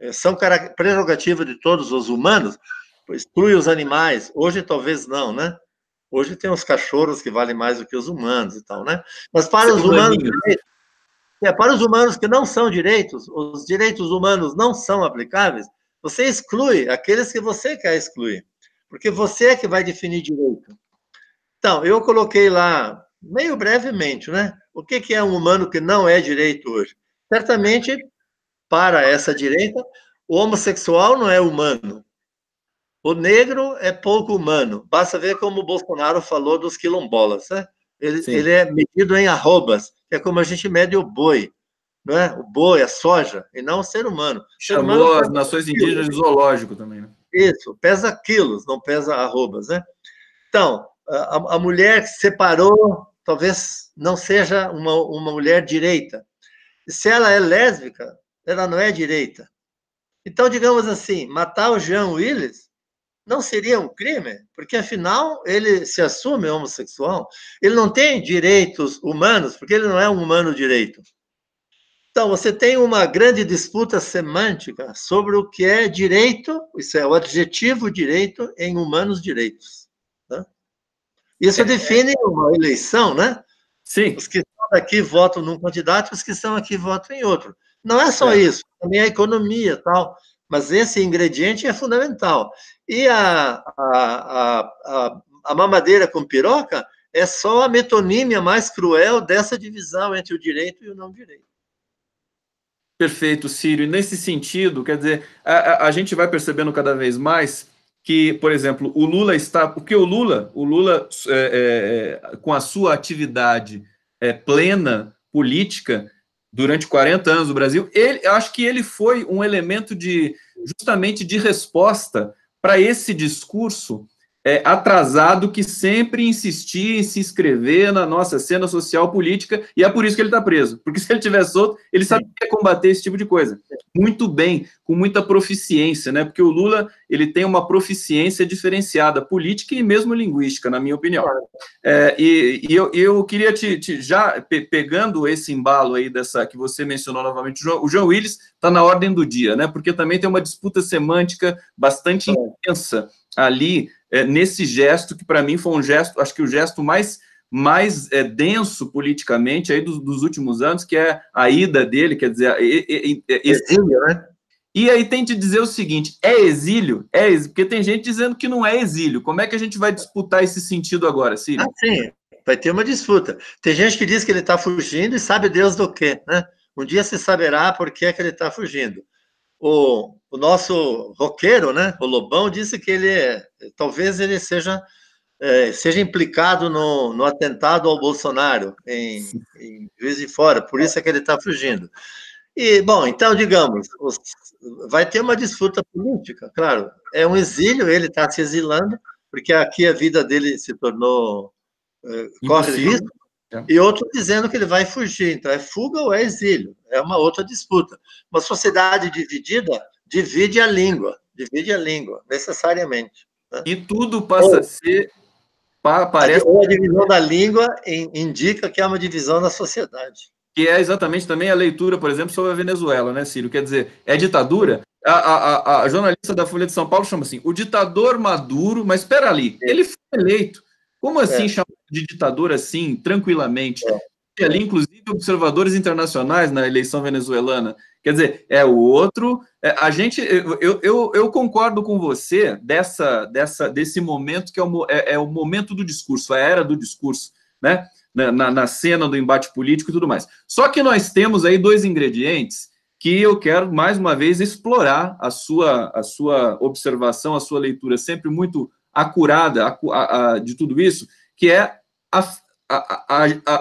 Speaker 2: eh, são prerrogativa de todos os humanos, exclui os animais. Hoje talvez não, né? Hoje tem os cachorros que valem mais do que os humanos e tal, né? Mas para os humanos, é, para os humanos que não são direitos, os direitos humanos não são aplicáveis. Você exclui aqueles que você quer excluir, porque você é que vai definir direito. Então, eu coloquei lá meio brevemente, né? O que, que é um humano que não é direito hoje? Certamente, para essa direita, o homossexual não é humano. O negro é pouco humano. Basta ver como o Bolsonaro falou dos quilombolas. Né? Ele, ele, é medido em arrobas, que é como a gente mede o boi. Né? O boi, a soja, e não o ser humano. Chamou ser humano as nações indígenas de zoológico também. Né? Isso, pesa quilos, não pesa arrobas. Né? Então, a, a mulher que separou, talvez não seja uma, uma mulher direita. Se ela é lésbica, ela não é direita. Então, digamos assim, matar o Jean Willis não seria um crime, porque afinal ele se assume homossexual, ele não tem direitos humanos, porque ele não é um humano direito. Então, você tem uma grande disputa semântica sobre o que é direito, isso é o adjetivo direito em humanos direitos. Né? Isso é, é. define uma eleição, né? Sim. Os que estão aqui votam num candidato, os que estão aqui votam em outro. Não é só é. isso, também a é economia tal, mas esse ingrediente é fundamental. E a, a, a, a mamadeira com piroca é só a metonímia mais cruel dessa divisão entre o direito e o não direito.
Speaker 1: Perfeito, Círio. E nesse sentido, quer dizer, a, a, a gente vai percebendo cada vez mais que, por exemplo, o Lula está. Porque o Lula, o Lula é, é, é com a sua atividade é, plena política durante 40 anos do Brasil, ele, acho que ele foi um elemento de justamente de resposta para esse discurso é, atrasado que sempre insistia em se inscrever na nossa cena social política, e é por isso que ele está preso. Porque se ele tivesse solto, ele sabia combater esse tipo de coisa. Muito bem, com muita proficiência, né? Porque o Lula ele tem uma proficiência diferenciada, política e mesmo linguística, na minha opinião. É, e, e eu, eu, queria te, te já pe, pegando esse embalo aí dessa que você mencionou novamente, o João, o João Willis está na ordem do dia, né? Porque também tem uma disputa semântica bastante é. intensa ali é, nesse gesto, que para mim foi um gesto, acho que o gesto mais mais é, denso politicamente aí dos, dos, últimos anos, que é a ida dele, quer dizer, exílio, né? E aí tem de dizer o seguinte: é exílio? É exílio, porque tem gente dizendo que não é exílio. Como é que a gente vai disputar esse sentido agora, Círio? Ah, sim, vai ter uma disputa.
Speaker 2: Tem gente que diz que ele está fugindo e sabe Deus do quê, né? Um dia se saberá por que, é que ele está fugindo. O, o nosso roqueiro, né, o Lobão, disse que ele talvez ele seja é, seja implicado no, no, atentado ao Bolsonaro em, em Juiz de Fora, por isso é que ele está fugindo. E, bom, então, digamos, os, vai ter uma disputa política, claro. É um exílio, ele está se exilando, porque aqui a vida dele se tornou. É, corre risco, é. E outro dizendo que ele vai fugir. Então, é fuga ou é exílio? É uma outra disputa. Uma sociedade dividida divide a língua, divide a língua, necessariamente. Né? E tudo passa ou, a ser. Parece... a divisão da língua indica que há é uma divisão na sociedade.
Speaker 1: Que é exatamente também a leitura, por exemplo, sobre a Venezuela, né, Ciro? Quer dizer, é ditadura? A, a, a, a jornalista da Folha de São Paulo chama assim: o ditador Maduro, mas espera ali, é. ele foi eleito como é. assim é. chamar de ditador assim, tranquilamente? É. ali, inclusive, observadores internacionais na eleição venezuelana. Quer dizer, é o outro. É, a gente, eu, eu, eu, concordo com você dessa, dessa, desse momento que é o, é, é o momento do discurso, a era do discurso, né? Na, na, na, cena do embate político e tudo mais. Só que nós temos aí dois ingredientes que eu quero mais uma vez explorar a sua, a sua observação, a sua leitura sempre muito acurada a, a, a, de tudo isso, que é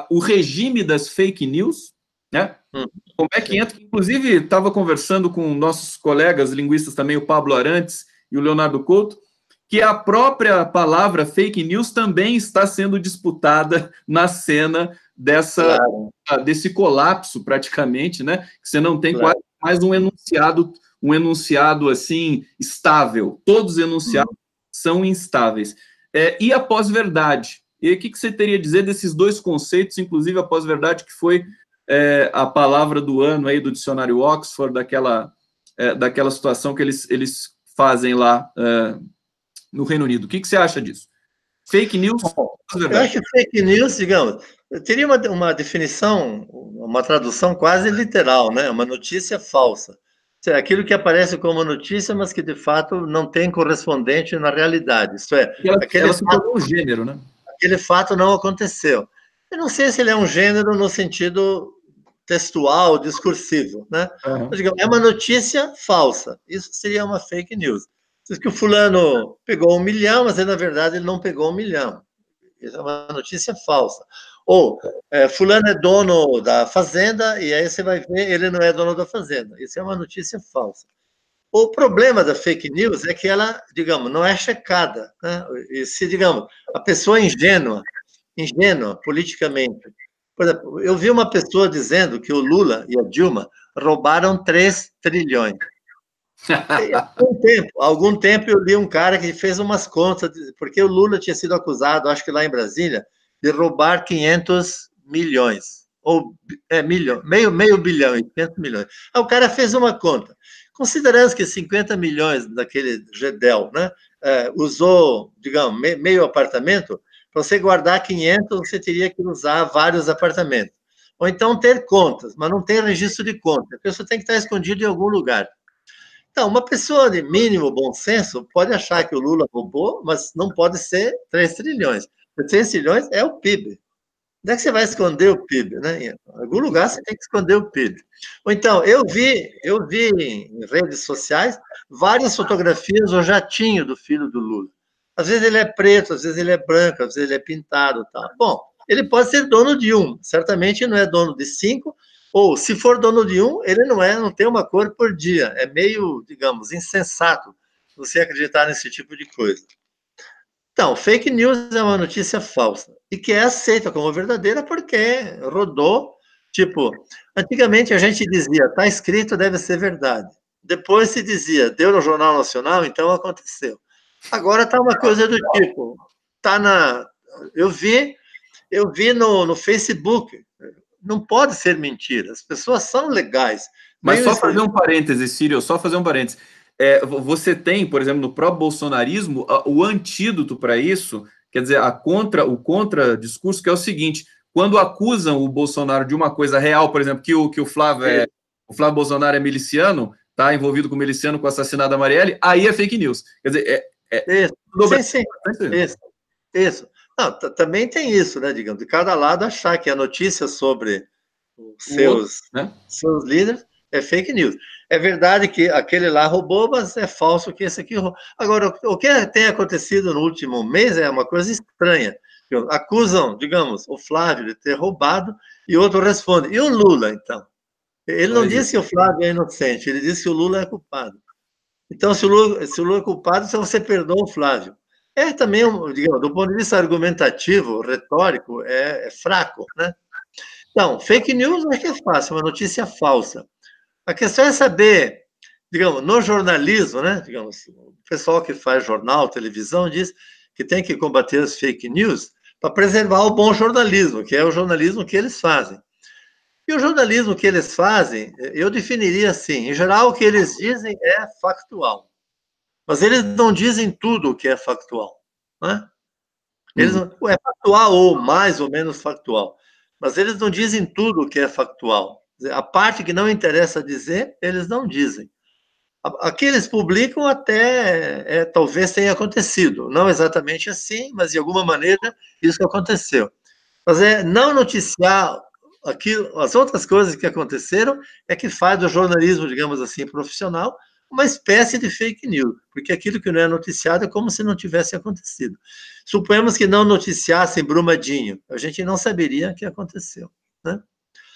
Speaker 1: o regime das fake news, né? Hum. Como é que entra? Inclusive, estava conversando com nossos colegas linguistas também, o Pablo Arantes e o Leonardo Couto, que a própria palavra fake news também está sendo disputada na cena dessa claro. Ah, desse colapso praticamente, né? Que você não tem claro. quase mais um enunciado um enunciado assim estável. Todos enunciados são instáveis. É, e a pós-verdade? E o que, que, você teria a dizer desses dois conceitos, inclusive a pós-verdade, que foi é, a palavra do ano aí do dicionário Oxford, daquela, é, daquela situação que eles, eles fazem lá é, no Reino Unido. O que, que você acha disso? Fake news? Eu acho fake news, digamos, teria
Speaker 2: uma, uma definição, uma tradução quase literal, né? Uma notícia falsa. É aquilo que aparece como notícia, mas que de fato não tem correspondente na realidade. Isso é, ela, aquele ela fato, um gênero, né? Aquele fato não aconteceu. Eu não sei se ele é um gênero no sentido textual, discursivo, né? Uhum. Digamos, é uma notícia falsa. Isso seria uma fake news. Diz que o fulano pegou um milhão, mas aí, na verdade ele não pegou um milhão. Isso é uma notícia falsa. Ou é, fulano é dono da fazenda e aí você vai ver, ele não é dono da fazenda. Isso é uma notícia falsa. O problema da fake news é que ela, digamos, não é checada. Né? E se, digamos, a pessoa é ingênua, ingênua politicamente. Por exemplo, eu vi uma pessoa dizendo que o Lula e a Dilma roubaram 3 trilhões. há algum tempo, há algum tempo eu li um cara que fez umas contas, porque o Lula tinha sido acusado, acho que lá em Brasília, de roubar 500 milhões, ou é, milhão, meio, meio bilhão e 500 milhões. Ah, o cara fez uma conta. Considerando que 50 milhões daquele Gedel né, é, usou, digamos, me, meio apartamento, para você guardar 500, você teria que usar vários apartamentos. Ou então ter contas, mas não tem registro de conta. A pessoa tem que estar escondida em algum lugar. Então, uma pessoa de mínimo bom senso pode achar que o Lula roubou, mas não pode ser 3 trilhões. 700 milhões é o PIB. Onde é que você vai esconder o PIB? Né? Em algum lugar você tem que esconder o PIB. Ou então, eu vi, eu vi em redes sociais várias fotografias do jatinho do filho do Lula. Às vezes ele é preto, às vezes ele é branco, às vezes ele é pintado. Tá? Bom, ele pode ser dono de um, certamente não é dono de cinco, ou se for dono de um, ele não é, não tem uma cor por dia. É meio, digamos, insensato você acreditar nesse tipo de coisa. Então, fake news é uma notícia falsa e que é aceita como verdadeira porque rodou. Tipo, antigamente a gente dizia, está escrito, deve ser verdade. Depois se dizia, deu no Jornal Nacional, então aconteceu. Agora está uma coisa do tipo, tá na. Eu vi, eu vi no, no Facebook.
Speaker 1: Não pode ser mentira. As pessoas são legais. Mas só fazer um parêntese, Círio, só fazer um parêntese é, você tem, por exemplo, no próprio bolsonarismo, o antídoto para isso, quer dizer, a contra, o contra-discurso, que é o seguinte: quando acusam o Bolsonaro de uma coisa real, por exemplo, que o, que o Flávio é, o Flávio Bolsonaro é miliciano, está envolvido com o miliciano com o assassinato da Marielle, aí é fake news. Quer dizer, é. é isso. Sim, sim. isso. Isso. Não, também tem isso, né, digamos, de cada lado achar que a
Speaker 2: notícia sobre os seus, né? seus líderes é fake news. É verdade que aquele lá roubou, mas é falso que esse aqui roubou. Agora, o que tem acontecido no último mês é uma coisa estranha. Acusam, digamos, o Flávio de ter roubado e outro responde. E o Lula, então? Ele não Aí. disse que o Flávio é inocente, ele disse que o Lula é culpado. Então, se o Lula, se o Lula é culpado, então você perdoa o Flávio. É também, digamos, do ponto de vista argumentativo, retórico, é, é fraco, né? Então, fake news é que é fácil, uma notícia falsa. A questão é saber, digamos, no jornalismo, né? Digamos, assim, o pessoal que faz jornal, televisão diz que tem que combater as fake news para preservar o bom jornalismo, que é o jornalismo que eles fazem. E o jornalismo que eles fazem, eu definiria assim: em geral, o que eles dizem é factual. Mas eles não dizem tudo o que é factual. Né? Eles uhum. não, é factual ou mais ou menos factual. Mas eles não dizem tudo o que é factual. A parte que não interessa dizer, eles não dizem. Aqui eles publicam até é, talvez tenha acontecido, não exatamente assim, mas de alguma maneira isso aconteceu. Mas é não noticiar aquilo, as outras coisas que aconteceram é que faz do jornalismo, digamos assim, profissional, uma espécie de fake news, porque aquilo que não é noticiado é como se não tivesse acontecido. Suponhamos que não noticiassem Brumadinho, a gente não saberia o que aconteceu, né?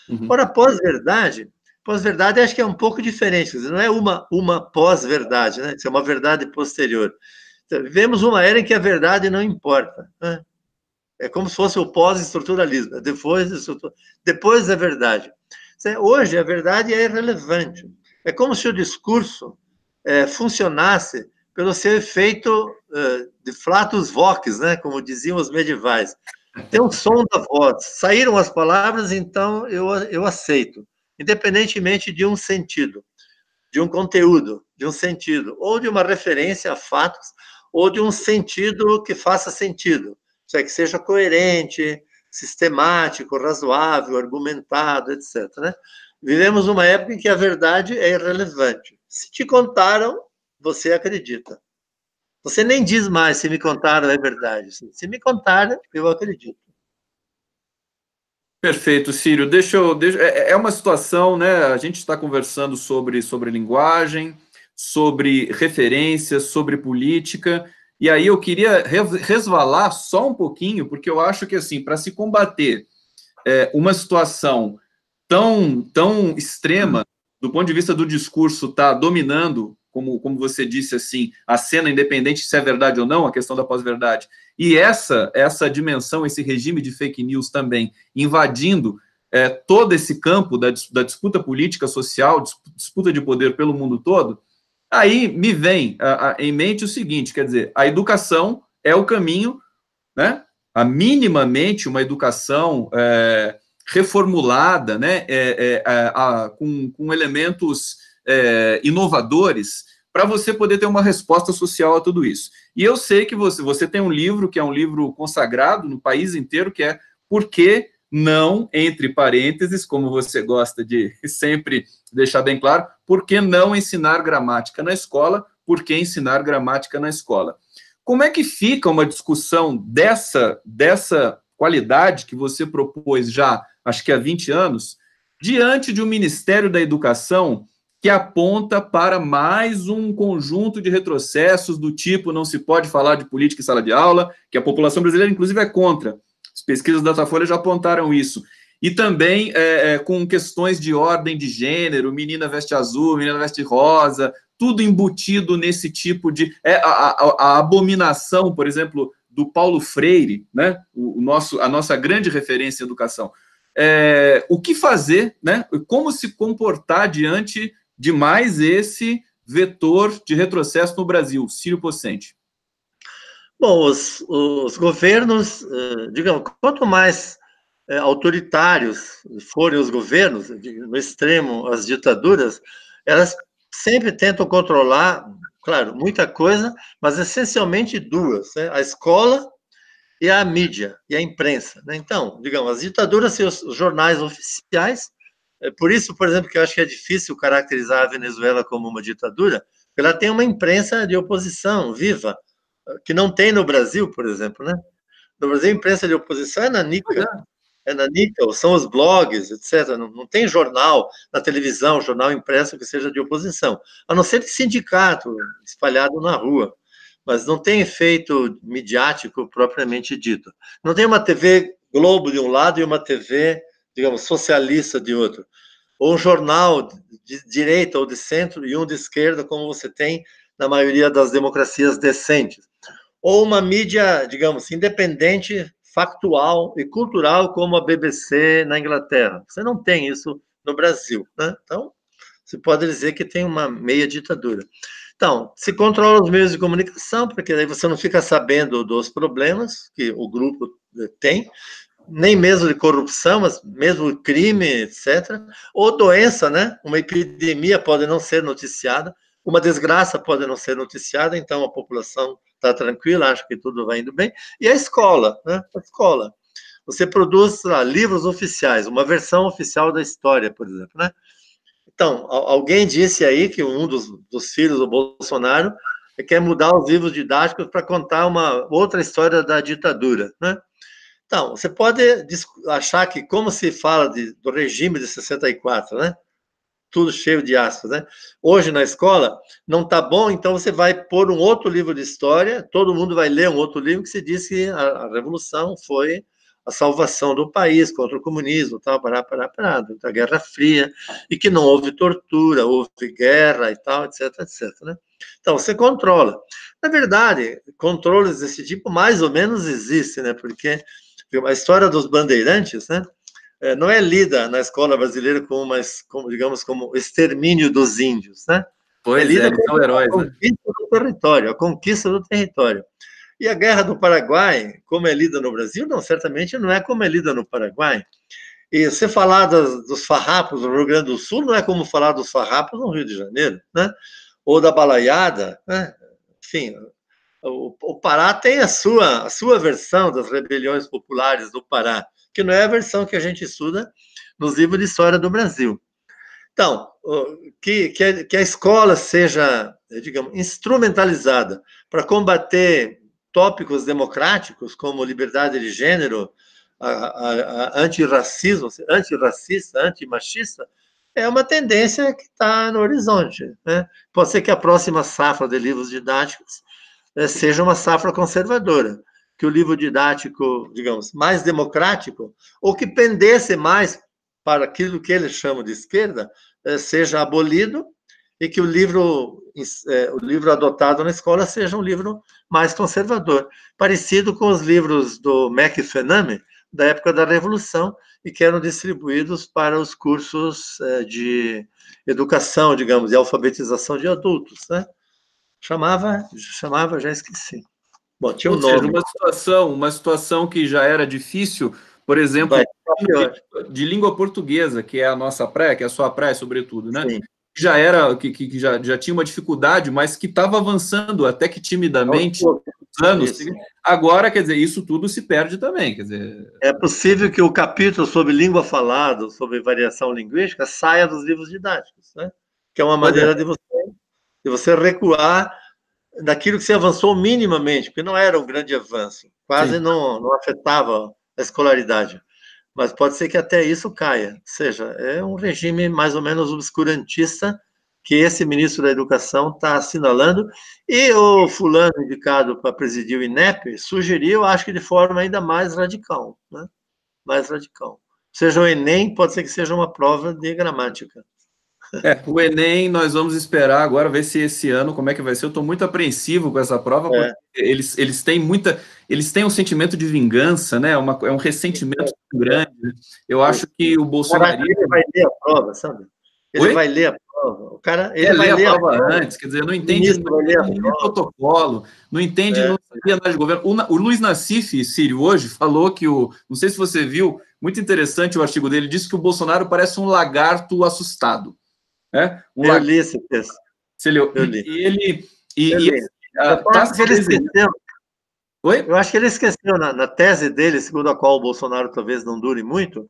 Speaker 2: Uhum. Ora, pós-verdade, pós-verdade acho que é um pouco diferente, não é uma, uma pós-verdade, né? Isso é uma verdade posterior. Então, vivemos uma era em que a verdade não importa. Né? É como se fosse o pós-estruturalismo, é depois, depois da verdade. É, hoje a verdade é irrelevante. É como se o discurso é, funcionasse pelo seu efeito é, de flatus vox, né, como diziam os medievais. Tem o som da voz. Saíram as palavras, então eu, eu aceito, independentemente de um sentido, de um conteúdo, de um sentido, ou de uma referência a fatos, ou de um sentido que faça sentido, só é que seja coerente, sistemático, razoável, argumentado, etc. Né? Vivemos uma época em que a verdade é irrelevante. Se te contaram, você acredita. Você nem diz mais se me contaram é verdade. Se me contaram, eu acredito.
Speaker 1: Perfeito, Círio. Deixa eu, deixa, é, é uma situação, né? A gente está conversando sobre, sobre linguagem, sobre referências, sobre política. E aí eu queria resvalar só um pouquinho, porque eu acho que assim, para se combater é, uma situação tão, tão extrema, do ponto de vista do discurso, está dominando como, como você disse assim, a cena independente se é verdade ou não, a questão da pós-verdade. E essa essa dimensão, esse regime de fake news também invadindo é, todo esse campo da, da disputa política, social, disputa de poder pelo mundo todo, aí me vem a, a, em mente o seguinte, quer dizer, a educação é o caminho, né? A minimamente uma educação é, reformulada, né? É, é, é a, com, com elementos é, inovadores para você poder ter uma resposta social a tudo isso. E eu sei que você, você tem um livro que é um livro consagrado no país inteiro, que é Por que não, entre parênteses, como você gosta de sempre deixar bem claro, por que não ensinar gramática na escola? Por que ensinar gramática na escola? Como é que fica uma discussão dessa, dessa qualidade que você propôs já, acho que há 20 anos, diante de um Ministério da Educação que aponta para mais um conjunto de retrocessos do tipo não se pode falar de política em sala de aula, que a população brasileira, inclusive, é contra. As pesquisas da Datafolha já apontaram isso. E também é, é, com questões de ordem de gênero, menina veste azul, menina veste rosa, tudo embutido nesse tipo de. É, a, a, a abominação, por exemplo, do Paulo Freire, né? o, o nosso, a nossa grande referência em educação. É, o que fazer, né? como se comportar diante de mais esse vetor de retrocesso no Brasil, Círio Pocente? Bom, os, os governos, eh, digamos, quanto mais eh, autoritários
Speaker 2: forem os governos, no extremo as ditaduras, elas sempre tentam controlar, claro, muita coisa, mas essencialmente duas: né? a escola e a mídia e a imprensa. Né? Então, digamos, as ditaduras e os jornais oficiais é por isso, por exemplo, que eu acho que é difícil caracterizar a Venezuela como uma ditadura, ela tem uma imprensa de oposição viva, que não tem no Brasil, por exemplo, né? No Brasil, a imprensa de oposição é nanica, é, é nanica, são os blogs, etc. Não, não tem jornal na televisão, jornal impresso que seja de oposição, a não ser de sindicato espalhado na rua, mas não tem efeito midiático propriamente dito. Não tem uma TV Globo de um lado e uma TV digamos, socialista de outro, ou um jornal de direita ou de centro e um de esquerda, como você tem na maioria das democracias decentes, ou uma mídia, digamos, independente, factual e cultural, como a BBC na Inglaterra. Você não tem isso no Brasil, né? Então, se pode dizer que tem uma meia ditadura. Então, se controla os meios de comunicação, porque aí você não fica sabendo dos problemas que o grupo eh, tem, nem mesmo de corrupção, mas mesmo crime, etc. Ou doença, né? Uma epidemia pode não ser noticiada, uma desgraça pode não ser noticiada, então a população está tranquila, acha que tudo vai indo bem. E a escola, né? A escola. Você produz lá, ah, livros oficiais, uma versão oficial da história, por exemplo, né? Então, alguém disse aí que um dos, dos filhos do Bolsonaro quer mudar os livros didáticos para contar uma outra história da ditadura, né? Então, você pode achar que, como se fala de, do regime de 64, né? Tudo cheio de aspas, né? Hoje na escola não está bom, então você vai pôr um outro livro de história, todo mundo vai ler um outro livro que se diz que a, a Revolução foi a salvação do país contra o comunismo, tal, pará, pará, pará, da Guerra Fria, e que não houve tortura, houve guerra e tal, etc, etc, né? Então, você controla. Na verdade, controles desse tipo mais ou menos existem, né? Porque a história dos bandeirantes, né? É, não é lida na escola brasileira como, uma, como digamos, como extermínio dos índios, né? Pois é lida é, como a heróis, né? conquista né? do território, a conquista do território. E a guerra do Paraguai, como é lida no Brasil, não, certamente não é como é lida no Paraguai. E se falar das, dos farrapos do Rio Grande do Sul, não é como falar dos farrapos no Rio de Janeiro, né? Ou da balaiada, né? Enfim, o, o Pará tem a sua, a sua versão das rebeliões populares do Pará, que não é a versão que a gente estuda nos livros de história do Brasil. Então, que, que, a, escola seja, digamos, instrumentalizada para combater tópicos democráticos como liberdade de gênero, a, a, a antirracismo, antirracista, antimachista, é uma tendência que está no horizonte. Né? Pode ser que a próxima safra de livros didáticos né, seja uma safra conservadora, que o livro didático, digamos, mais democrático, ou que pendesse mais para aquilo que eles chamam de esquerda, eh, seja abolido e que o livro, eh, o livro adotado na escola seja um livro mais conservador, parecido com os livros do Mac Fename, da época da Revolução, e que eram distribuídos para os cursos eh, de educação, digamos, de alfabetização de adultos, né? Chamava, chamava, já esqueci.
Speaker 1: Bom, tinha um Ou nome. Seja, uma situação, uma situação que já era difícil, por exemplo, de, de, língua portuguesa, que é a nossa praia, que é a sua praia, sobretudo, né? Sim. Já era, que, que já, já tinha uma dificuldade, mas que estava avançando até que timidamente é anos. Agora, quer dizer, isso tudo se perde também. Quer dizer... É possível que o capítulo sobre língua
Speaker 2: falada, sobre variação linguística, saia dos livros didáticos, né? que é uma é. maneira de você de você recuar daquilo que você avançou minimamente, porque não era um grande avanço, quase não, não afetava a escolaridade. Mas pode ser que até isso caia. Ou seja, é um regime mais ou menos obscurantista que esse ministro da Educação está assinalando. E o fulano indicado para presidir o INEP sugeriu, acho que de forma ainda mais radical. Né? Mais radical. Ou seja, o
Speaker 1: Enem pode ser que seja uma prova de gramática. É, o Enem nós vamos esperar agora ver se esse ano como é que vai ser. Eu estou muito apreensivo com essa prova, é. porque eles, eles têm muita, eles têm um sentimento de vingança, né? É uma, é um ressentimento é. grande. Eu é. acho que o Bolsonaro
Speaker 2: vai ler a prova, sabe? Ele Oi? vai ler a prova. O
Speaker 1: cara ele, ele é, vai lê ler a prova, prova antes, quer dizer, não entende o protocolo, não entende, é. não de governo. O, o Luiz Nassif, Sírio, hoje falou que o, não sei se você viu, muito interessante o artigo dele, disse que o Bolsonaro parece um lagarto assustado. Né? Um eu li esse texto. Você leu? Eu li. E ele. E, eu, li. A, eu acho que ele esqueceu.
Speaker 2: Oi? Eu acho que ele esqueceu na, na tese dele, segundo a qual o Bolsonaro talvez não dure muito,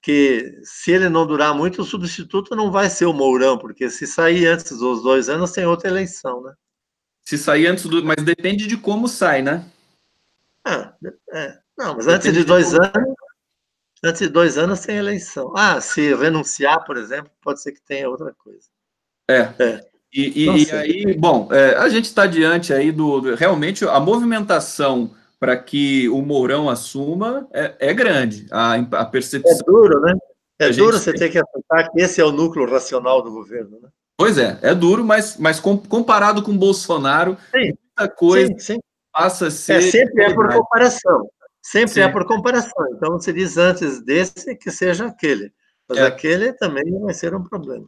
Speaker 2: que se ele não durar muito, o substituto não vai ser o Mourão, porque se sair antes dos dois anos, tem outra eleição, né? Se sair antes do. Mas depende de como sai, né? Ah, é. Não, mas depende antes de dois de anos, antes de dois anos sem eleição. Ah, se renunciar, por exemplo, pode ser que tenha outra coisa.
Speaker 1: É. é. E, e, e aí, bom, é, a gente está diante aí do, do, Realmente, a movimentação para que o Mourão assuma é, é grande. A, a, percepção. É duro, né? É duro você tem... ter
Speaker 2: que aceitar que esse é o núcleo racional do governo, né?
Speaker 1: Pois é, é duro, mas, mas comparado com Bolsonaro, sim, muita coisa sim, sim. passa a é, ser. É sempre é por comparação. Sempre é Sim. é por comparação. Então, se diz antes desse que seja aquele. Mas é. aquele também vai ser um problema.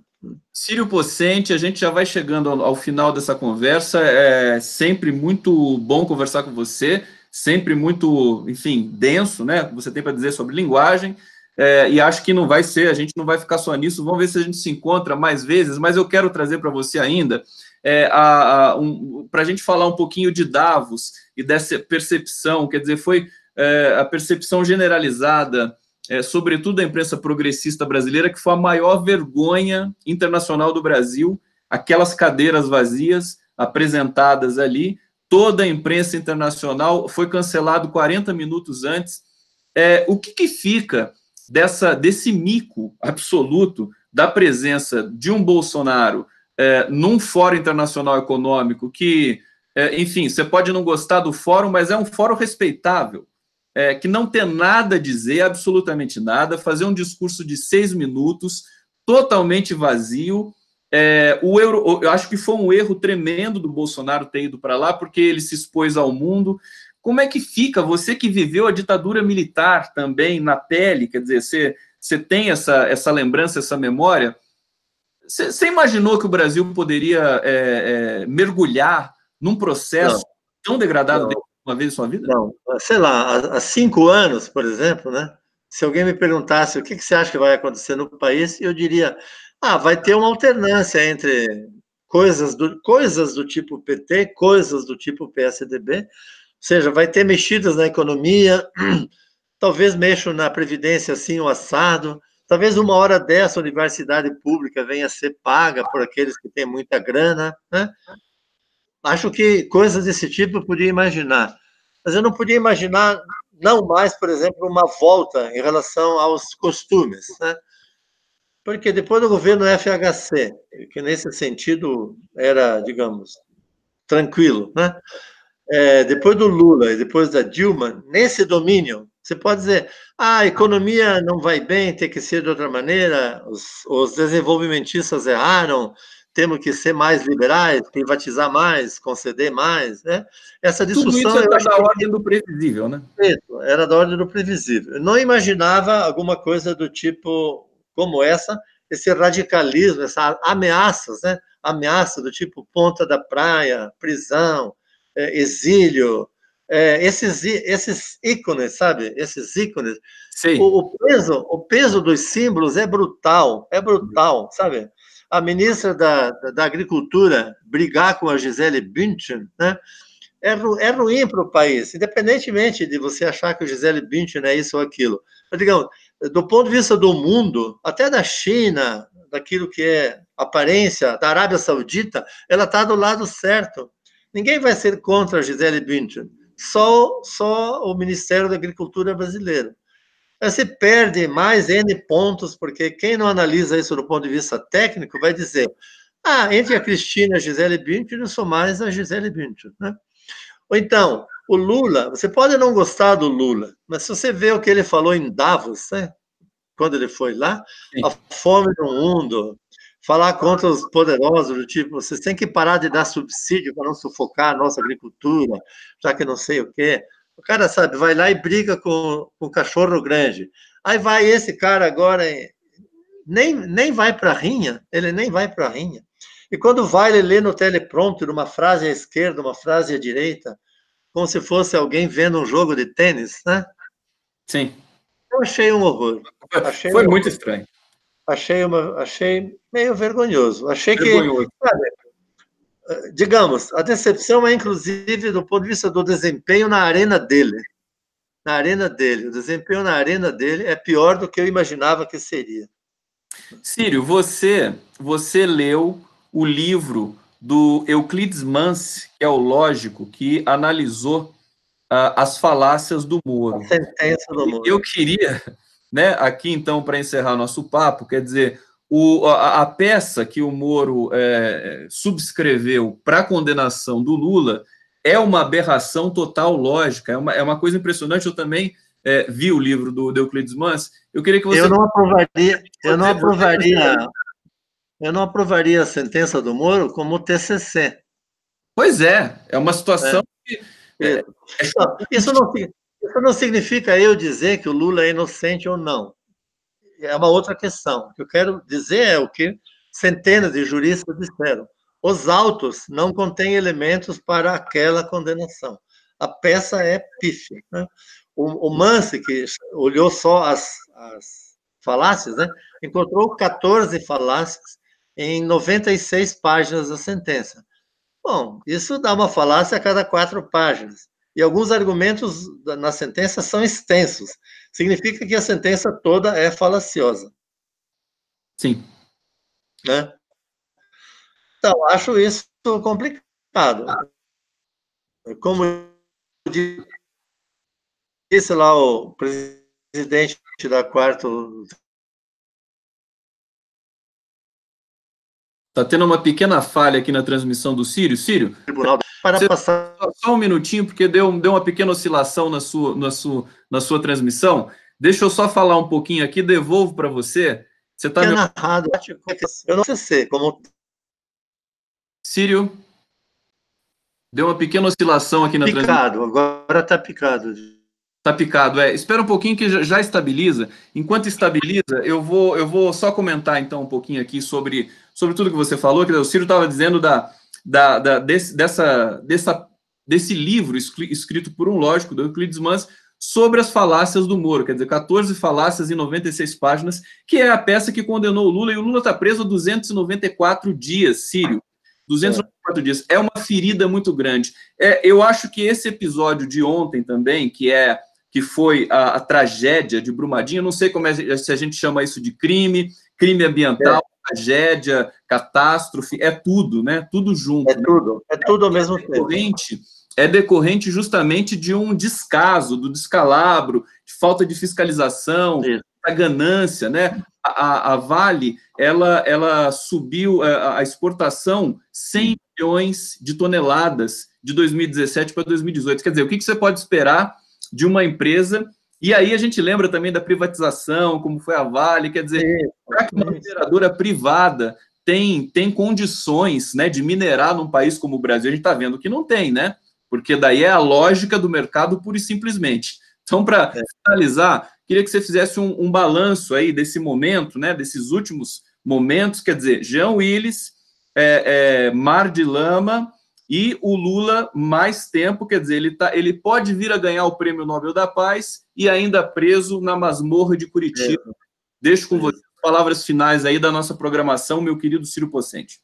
Speaker 1: Círio Pocente, a gente já vai chegando ao, ao final dessa conversa. É sempre muito bom conversar com você, sempre muito, enfim, denso, né? Você tem para dizer sobre linguagem. É, e acho que não vai ser, a gente não vai ficar só nisso. Vamos ver se a gente se encontra mais vezes. Mas eu quero trazer para você ainda é, a, a um, para a gente falar um pouquinho de Davos e dessa percepção. Quer dizer, foi é, a percepção generalizada, é, sobretudo da imprensa progressista brasileira, que foi a maior vergonha internacional do Brasil, aquelas cadeiras vazias apresentadas ali, toda a imprensa internacional foi cancelado 40 minutos antes. É, o que, que fica dessa desse mico absoluto da presença de um Bolsonaro é, num fórum internacional econômico que, é, enfim, você pode não gostar do fórum, mas é um fórum respeitável é, que não tem nada a dizer, absolutamente nada, fazer um discurso de seis minutos, totalmente vazio. É, o euro, eu acho que foi um erro tremendo do Bolsonaro ter ido para lá, porque ele se expôs ao mundo. Como é que fica? Você que viveu a ditadura militar também na pele, quer dizer, você, você tem essa, essa lembrança, essa memória. Você, você imaginou que o Brasil poderia é, é mergulhar num processo não, tão degradado? Não uma vez na sua
Speaker 2: vida? Não, sei lá, há cinco anos, por exemplo, né? Se alguém me perguntasse o que, que você acha que vai acontecer no país, eu diria, ah, vai ter uma alternância entre coisas do, coisas do tipo PT, coisas do tipo PSDB, ou seja, vai ter mexidas na economia, talvez mexam na Previdência assim, o assado, talvez uma hora dessa a universidade pública venha a ser paga por aqueles que têm muita grana, né? Acho que coisas desse tipo eu podia imaginar. Mas eu não podia imaginar, não mais, por exemplo, uma volta em relação aos costumes, né? Porque depois do governo FHC, que nesse sentido era, digamos, tranquilo, né? É, depois do Lula e depois da Dilma, nesse domínio, você pode dizer, ah, a economia não vai bem, tem que ser de outra maneira, os, os desenvolvimentistas erraram, temos que ser mais liberais, privatizar mais, conceder mais, né? Essa discussão Tudo isso é era da
Speaker 1: ordem do previsível, né?
Speaker 2: Era da ordem do previsível. Eu não imaginava alguma coisa do tipo como essa, esse radicalismo, essas ameaças, né? Ameaça do tipo ponta da praia, prisão, é, exílio, é, esses esses ícones, sabe? Esses ícones. Sim. O, o peso, o peso dos símbolos é brutal, é brutal, sabe? a ministra da, da Agricultura brigar com a Gisele Bündchen, né? É, ru, é ruim para o país, independentemente de você achar que o Gisele Bündchen é isso ou aquilo. Mas, digamos, do ponto de vista do mundo, até da China, daquilo que é aparência, da Arábia Saudita, ela está do lado certo. Ninguém vai ser contra a Gisele Bündchen, só, só o Ministério da Agricultura brasileiro. Você é, perde mais N pontos, porque quem não analisa isso do ponto de vista técnico vai dizer: ah, entre a Cristina e a Gisele Bündchen, eu sou mais a Gisele Bündchen. Né? Ou então, o Lula, você pode não gostar do Lula, mas se você vê o que ele falou em Davos, né? quando ele foi lá, Sim. a fome do mundo, falar contra os poderosos, do tipo, vocês têm que parar de dar subsídio para não sufocar a nossa agricultura, já que não sei o quê. O cara, sabe, vai lá e briga com, com o cachorro grande. Aí vai esse cara agora, nem, nem vai para a rinha, ele nem vai para a rinha. E quando vai, ele lê no teleprompter uma frase à esquerda, uma frase à direita, como se fosse alguém vendo um jogo de tênis, né? Sim. Eu achei um horror. Achei Foi um muito estranho. Achei, uma, achei meio vergonhoso. Achei vergonhoso. que. Sabe, digamos, a decepção é inclusive do ponto de vista do desempenho na arena dele. Na arena dele, o desempenho na arena dele é pior do que eu imaginava que
Speaker 1: seria. Círio, você, você leu o livro do Euclides Mance, que é o lógico que analisou uh, as falácias do Moro. A sentença do Moro. Eu queria, né, aqui então para encerrar nosso papo, quer dizer, o, a, a, peça que o Moro é, é subscreveu para a condenação do Lula é uma aberração total lógica, é uma, é uma coisa impressionante. Eu também é, vi o livro do Euclides Mans. Eu queria que você. Eu não
Speaker 2: aprovaria, eu não aprovaria, eu não aprovaria a sentença do Moro como TCC. Pois é, é uma situação é. que. isso, não, isso não significa eu dizer que o Lula é inocente ou não é uma outra questão. O que eu quero dizer é o que centenas de juristas disseram. Os autos não contêm elementos para aquela condenação. A peça é pífia. Né? O, o Mance, que olhou só as, as falácias, né? encontrou 14 falácias em 96 páginas da sentença. Bom, isso dá uma falácia a cada quatro páginas. E alguns argumentos na sentença são extensos significa que a sentença toda é falaciosa. Sim. Né? Então, acho isso complicado. Como disse lá o presidente da quarta.
Speaker 1: Está tendo uma pequena falha aqui na transmissão do Sírio. Sírio? Tribunal para Você, passar. Só um minutinho, porque deu, deu uma pequena oscilação na sua, na, sua, na sua transmissão. Deixa eu só falar um pouquinho aqui, devolvo para você. Você está. É me... narrado. Eu não sei como. Sírio? Deu uma pequena oscilação aqui na transmissão. picado, Agora está picado. Está picado, é. Espera um pouquinho que já estabiliza. Enquanto estabiliza, eu vou, eu vou só comentar então um pouquinho aqui sobre, sobre tudo que você falou, que o Ciro estava dizendo da, da, da desse, dessa, dessa, desse livro escrito por um lógico, do Euclides Mans, sobre as falácias do Moro, quer dizer, 14 falácias em 96 páginas, que é a peça que condenou o Lula, e o Lula está preso há 294 dias, Sírio. 294 é. dias. É uma ferida muito grande. É, eu acho que esse episódio de ontem também, que é que foi a, a tragédia de Brumadinho, não sei como é, se a gente chama isso de crime, crime ambiental, é tragédia, catástrofe, é tudo, né? Tudo junto. É né? tudo, é, é tudo ao é mesmo decorrente, tempo. É decorrente justamente de um descaso, do descalabro, de falta de fiscalização, Isso. da ganância, né? A, a, Vale, ela, ela subiu é, a, a exportação 100 milhões de toneladas de 2017 para 2018. Quer dizer, o que, que você pode esperar de uma empresa e aí a gente lembra também da privatização, como foi a Vale, quer dizer, para que uma mineradora privada tem, tem condições né, de minerar num país como o Brasil, a gente está vendo que não tem, né? Porque daí é a lógica do mercado pura e simplesmente. Então, para é. finalizar, queria que você fizesse um, um, balanço aí desse momento, né? Desses últimos momentos, quer dizer, Jean Willis, é, é, Mar de Lama e o Lula, mais tempo, quer dizer, ele, tá, ele pode vir a ganhar o Prêmio Nobel da Paz e ainda preso na masmorra de Curitiba. É. Deixo com é. você palavras finais aí da nossa programação, meu querido Ciro Pocente.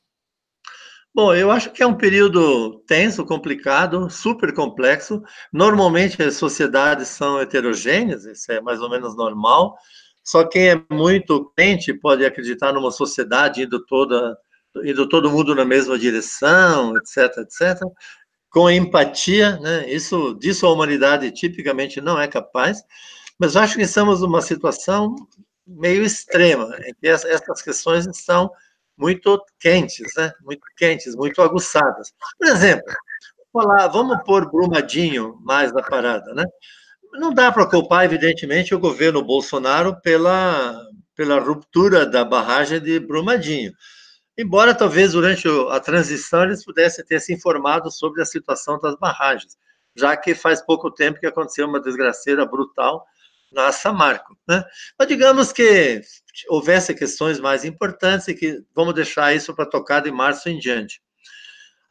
Speaker 2: Bom, eu acho que é um período tenso, complicado, super complexo. Normalmente as sociedades são heterogêneas, isso é mais ou menos normal. Só quem é muito crente pode acreditar numa sociedade indo toda indo todo mundo na mesma direção, etc, etc, com empatia, né? Isso, disso a humanidade tipicamente não é capaz, mas acho que estamos numa situação meio extrema, em que essas questões estão muito quentes, né? Muito quentes, muito aguçadas. Por exemplo, lá, vamos pôr Brumadinho mais na parada, né? Não dá para culpar, evidentemente, o governo Bolsonaro pela, pela ruptura da barragem de Brumadinho. Embora talvez durante a transição eles pudessem ter se informado sobre a situação das barragens, já que faz pouco tempo que aconteceu uma desgraceira brutal na Samarco. Né? Mas digamos que houvesse questões mais importantes e que vamos deixar isso para tocar de março em diante.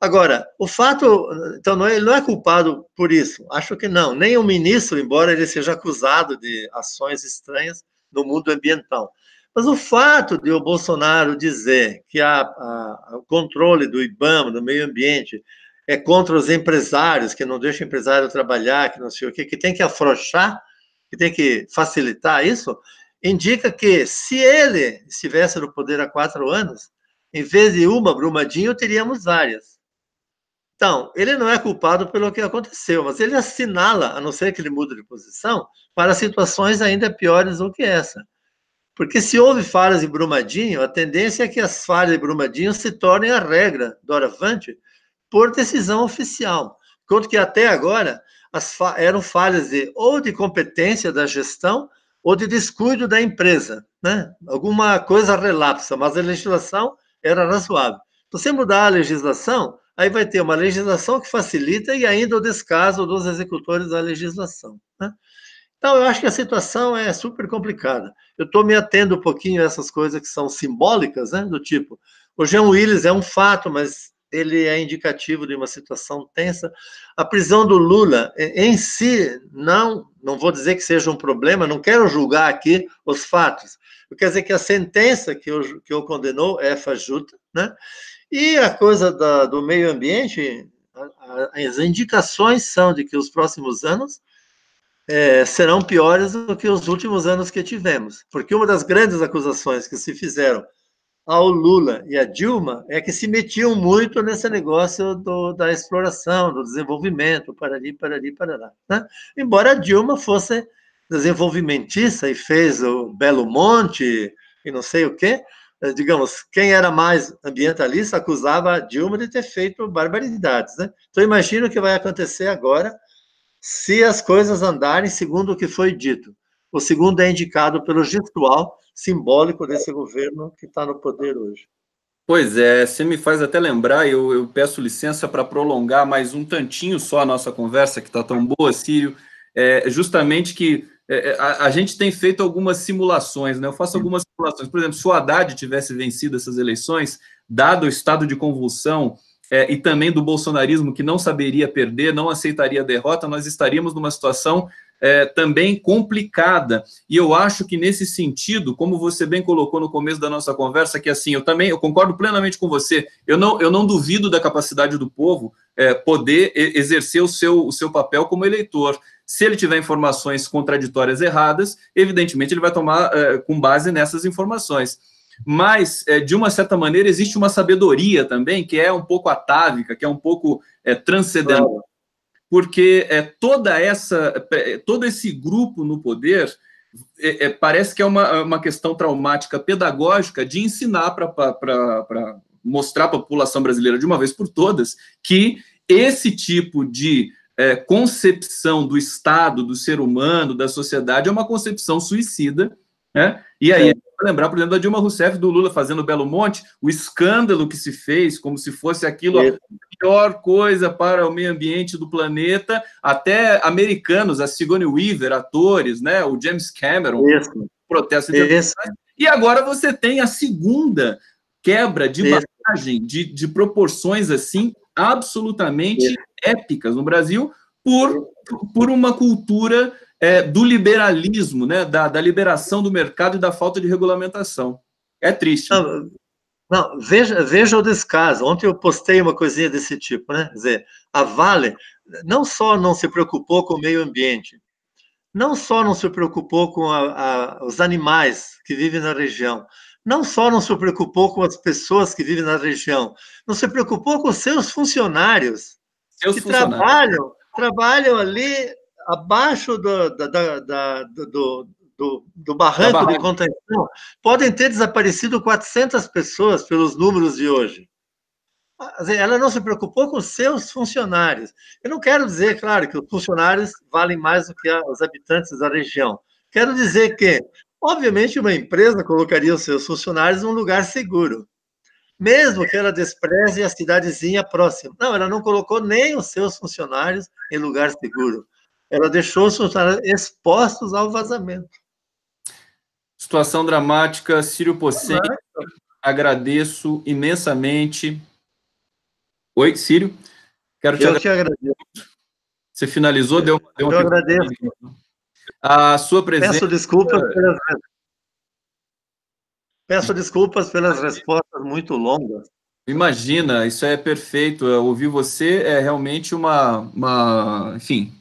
Speaker 2: Agora, o fato, então, não é, ele não é culpado por isso, acho que não, nem o ministro, embora ele seja acusado de ações estranhas no mundo ambiental. Mas o fato de o Bolsonaro dizer que a, a, o controle do IBAMA, do meio ambiente, é contra os empresários, que não deixa o empresário trabalhar, que não sei o quê, que tem que afrouxar, que tem que facilitar isso, indica que se ele estivesse no poder há quatro anos, em vez de uma Brumadinho, teríamos várias. Então, ele não é culpado pelo que aconteceu, mas ele assinala, a não ser que ele mude de posição, para situações ainda piores do que essa. Porque se houve falhas em Brumadinho, a tendência é que as falhas de Brumadinho se tornem a regra doravante por decisão oficial. Enquanto que até agora fa eram falhas de, ou de competência da gestão ou de descuido da empresa. Né? Alguma coisa relapsa, mas a legislação era razoável. Então, se você mudar a legislação, aí vai ter uma legislação que facilita e ainda o descaso dos executores da legislação. Né? Então, eu acho que a situação é super complicada. Eu estou me atendo um pouquinho a essas coisas que são simbólicas, né? Do tipo, o Jean Willis é um fato, mas ele é indicativo de uma situação tensa. A prisão do Lula é, em si não, não vou dizer que seja um problema, não quero julgar aqui os fatos. Eu quero dizer que a sentença que o que condenou é fajuta, né? E a coisa da, do meio ambiente, as indicações são de que os próximos anos é, serão piores do que os últimos anos que tivemos. Porque uma das grandes acusações que se fizeram ao Lula e à Dilma é que se metiam muito nesse negócio do, da exploração, do desenvolvimento, para ali, para ali, para lá. Né? Embora a Dilma fosse desenvolvimentista e fez o Belo Monte e não sei o quê, eh, digamos, quem era mais ambientalista acusava a Dilma de ter feito barbaridades. Né? Então, imagino o que vai acontecer agora se as coisas andarem segundo o que foi dito. O segundo é indicado pelo gestual simbólico desse governo que está no poder hoje.
Speaker 1: Pois é, você me faz até lembrar, eu, eu peço licença para prolongar mais um tantinho só a nossa conversa, que está tão boa, Círio, é justamente que é, é, a, a, gente tem feito algumas simulações, né? Eu faço algumas simulações. Por exemplo, se o Haddad tivesse vencido essas eleições, dado o estado de convulsão é, e também do bolsonarismo, que não saberia perder, não aceitaria derrota, nós estaríamos numa situação é, também complicada. E eu acho que nesse sentido, como você bem colocou no começo da nossa conversa, que assim, eu também eu concordo plenamente com você, eu não, eu não duvido da capacidade do povo é, poder exercer o seu, o seu papel como eleitor. Se ele tiver informações contraditórias erradas, evidentemente ele vai tomar é, com base nessas informações mas é, de uma certa maneira existe uma sabedoria também que é um pouco atávica, que é um pouco é, transcendental, porque é, toda essa, é, todo esse grupo no poder é, é, parece que é uma, uma questão traumática pedagógica de ensinar para mostrar à população brasileira de uma vez por todas que esse tipo de é, concepção do Estado, do ser humano, da sociedade é uma concepção suicida, né? E aí lembrar, por exemplo, da Dilma Rousseff, do Lula fazendo Belo Monte, o escândalo que se fez, como se fosse aquilo a é. pior coisa para o meio ambiente do planeta, até americanos, a Sigourney Weaver, atores, né, o James Cameron, Isso. protesto E agora você tem a segunda quebra de Isso. bagagem, de, de proporções assim absolutamente Isso. épicas no Brasil, por, por uma cultura é, do liberalismo, né, da, da, liberação do mercado e da falta de regulamentação. É triste. Não, não, veja, veja o descaso. Ontem eu postei uma
Speaker 2: coisinha desse tipo, né? Quer dizer, a Vale não só não se preocupou com o meio ambiente, não só não se preocupou com a, a, os animais que vivem na região, não só não se preocupou com as pessoas que vivem na região, não se preocupou com seus funcionários seus que funcionários. trabalham trabalham ali abaixo do, da, da, do, do, do barranco, barranco de contenção, podem ter desaparecido 400 pessoas pelos números de hoje. Ah, ela não se preocupou com seus funcionários. Eu não quero dizer, claro, que os funcionários valem mais do que os habitantes da região. Quero dizer que, obviamente, uma empresa colocaria os seus funcionários num lugar seguro mesmo que ela despreze a cidadezinha próxima. Não, ela não colocou nem os seus funcionários em lugar seguro. Ela deixou os funcionários expostos ao vazamento.
Speaker 1: Situação dramática, Círio Possem, é agradeço imensamente. Oi, Círio. Quero te Eu agradecer. te agradeço. Você finalizou, deu, deu uma. Eu agradeço. A sua presença. Peço desculpas pelas, Peço desculpas pelas respostas muito longas. Imagina, isso é perfeito. Ouvir você é realmente uma, uma enfim,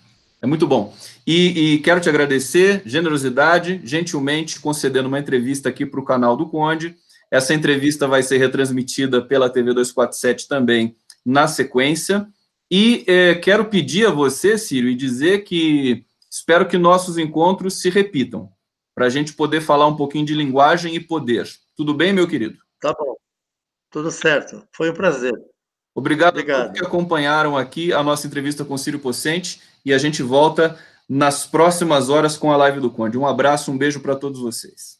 Speaker 1: é muito bom. E, e, quero te agradecer, generosidade, gentilmente concedendo uma entrevista aqui para o canal do Conde. Essa entrevista vai ser retransmitida pela TV 247 também na sequência. E é, quero pedir a você, Ciro, e dizer que espero que nossos encontros se repitam, para a gente poder falar um pouquinho de linguagem e poder. Tudo bem, meu querido? Tá bom. Tudo certo. Foi um prazer. Obrigado, Obrigado. a todos que acompanharam aqui a nossa entrevista com Ciro Pocente e a gente volta nas próximas horas com a live do Conde. Um abraço, um beijo para todos vocês.